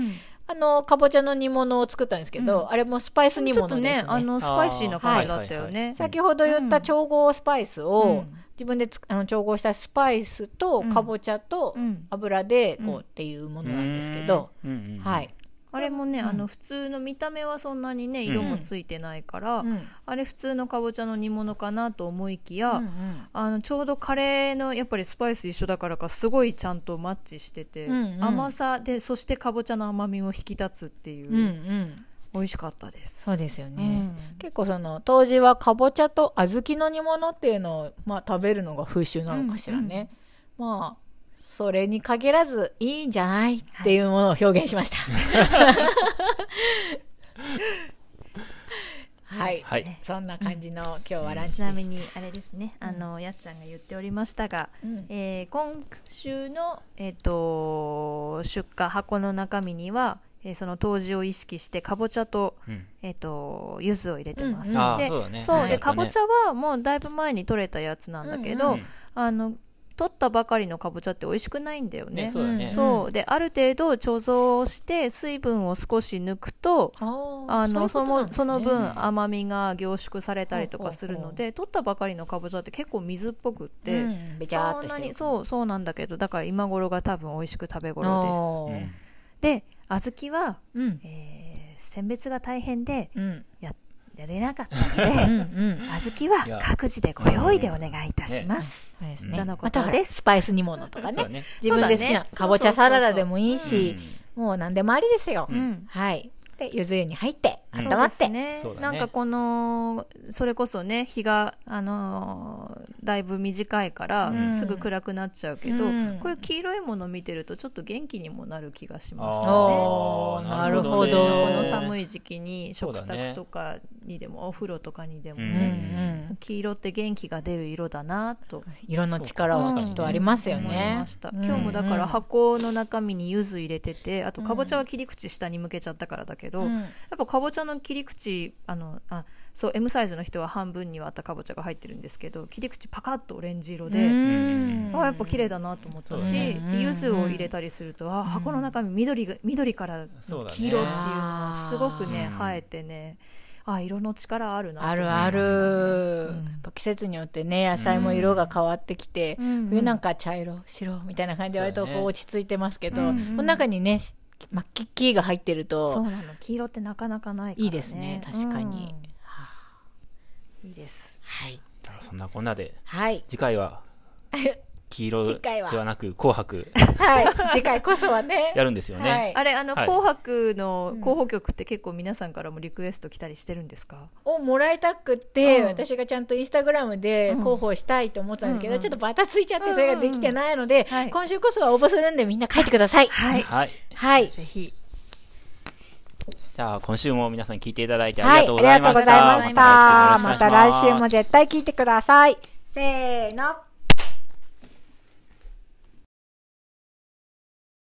あの、かぼちゃの煮物を作ったんですけど、うん、あれもスパイス煮物ですね。ねあの、スパイシーな感じだったよね、はいはいはい。先ほど言った調合スパイスを、うん自分であの調合したスパイスとかぼちゃと油でこうっていうものなんですけど、はいあれもね、うん、あの普通の見た目はそんなにね色もついてないから、うん、あれ普通のかぼちゃの煮物かなと思いきや、うんうん、あのちょうどカレーのやっぱりスパイス一緒だからかすごいちゃんとマッチしてて、うんうん、甘さでそしてかぼちゃの甘みを引き立つっていう、うんうん、美味しかったですそうですよね、うん、結構その当時はかぼちゃと小豆の煮物っていうのを、まあ、食べるのが風習なのかしらね、うんうん、まあそれに限らずいいんじゃないっていうものを表現しました、はいはい、そんな感じの、今日はランチちなみにあれですね、あの、うん、やっちゃんが言っておりましたが、うん、えー、今週のえっ、ー、と出荷箱の中身にはえー、その当時を意識してかぼちゃと、うん、えっ、ー、と柚子を入れてます、うんうん、でそう、ねそうで、かぼちゃはもうだいぶ前に取れたやつなんだけど、うんうん、あの取ったばかりのかぼちゃって美味しくないんだよね。ねそう、ねうである程度貯蔵して水分を少し抜くとあのその、ね、その分甘みが凝縮されたりとかするので、取ったばかりのかぼちゃって結構水っぽくって、うん、そんなにそうそうなんだけどだから今頃が多分美味しく食べ頃です。で小豆は、うんえー、選別が大変でうんややれなかったので、うんうん小豆は各自でご用意でお願いいたします。そうですね。とのこまとたでスパイス煮物とかねね自分で好きなそうだねかぼちゃサラダでもいいし、もう何でもありですよ。うんはい。で、ゆず湯に入って、固まって、ねね、なんかこのそれこそね日があのー、だいぶ短いから、すぐ暗くなっちゃうけど、うん、こういう黄色いものを見てるとちょっと元気にもなる気がしましたね。なるほどこの寒い時期に食卓とかにでも、ね、お風呂とかにでもね、うん、黄色って元気が出る色だなと色の力はきっとありますよね。今日もだから箱の中身に柚子入れててあとかぼちゃは切り口下に向けちゃったからだけど、やっぱかぼちゃの切り口あのあそう M サイズの人は半分に割ったかぼちゃが入ってるんですけど切り口パカッとオレンジ色であやっぱ綺麗だなと思ったし、ね、ユを入れたりするとあ箱の中身緑が緑から黄色っていうのがすごくね生えてね。あ色の力あるな、ね、あるある、うん、季節によってね野菜も色が変わってきて、うん、冬なんか茶色白みたいな感じで割とこう落ち着いてますけど、ね、この中にねキッキーが入ってるとそうなの黄色ってなかなかないから、ね、いいですね確かに、うんはあ、いいですはいそんなこんなで、はい、次回は <laughs> 黄色ではなく紅白はい次回こそはね <laughs> やるんですよね、あれあの、紅白の候補曲って結構皆さんからもリクエスト来たりしてるんですか、をもらいたくて、私がちゃんとインスタグラムで候補したいと思ったんですけど、ちょっとバタついちゃってそれができてないので、今週こそは応募するんでみんな書いてくださいはい、はい、はい、ぜひじゃあ今週も皆さん聞いていただいてはい、ありがとうございましたまた来週も絶対聞いてくださいせーの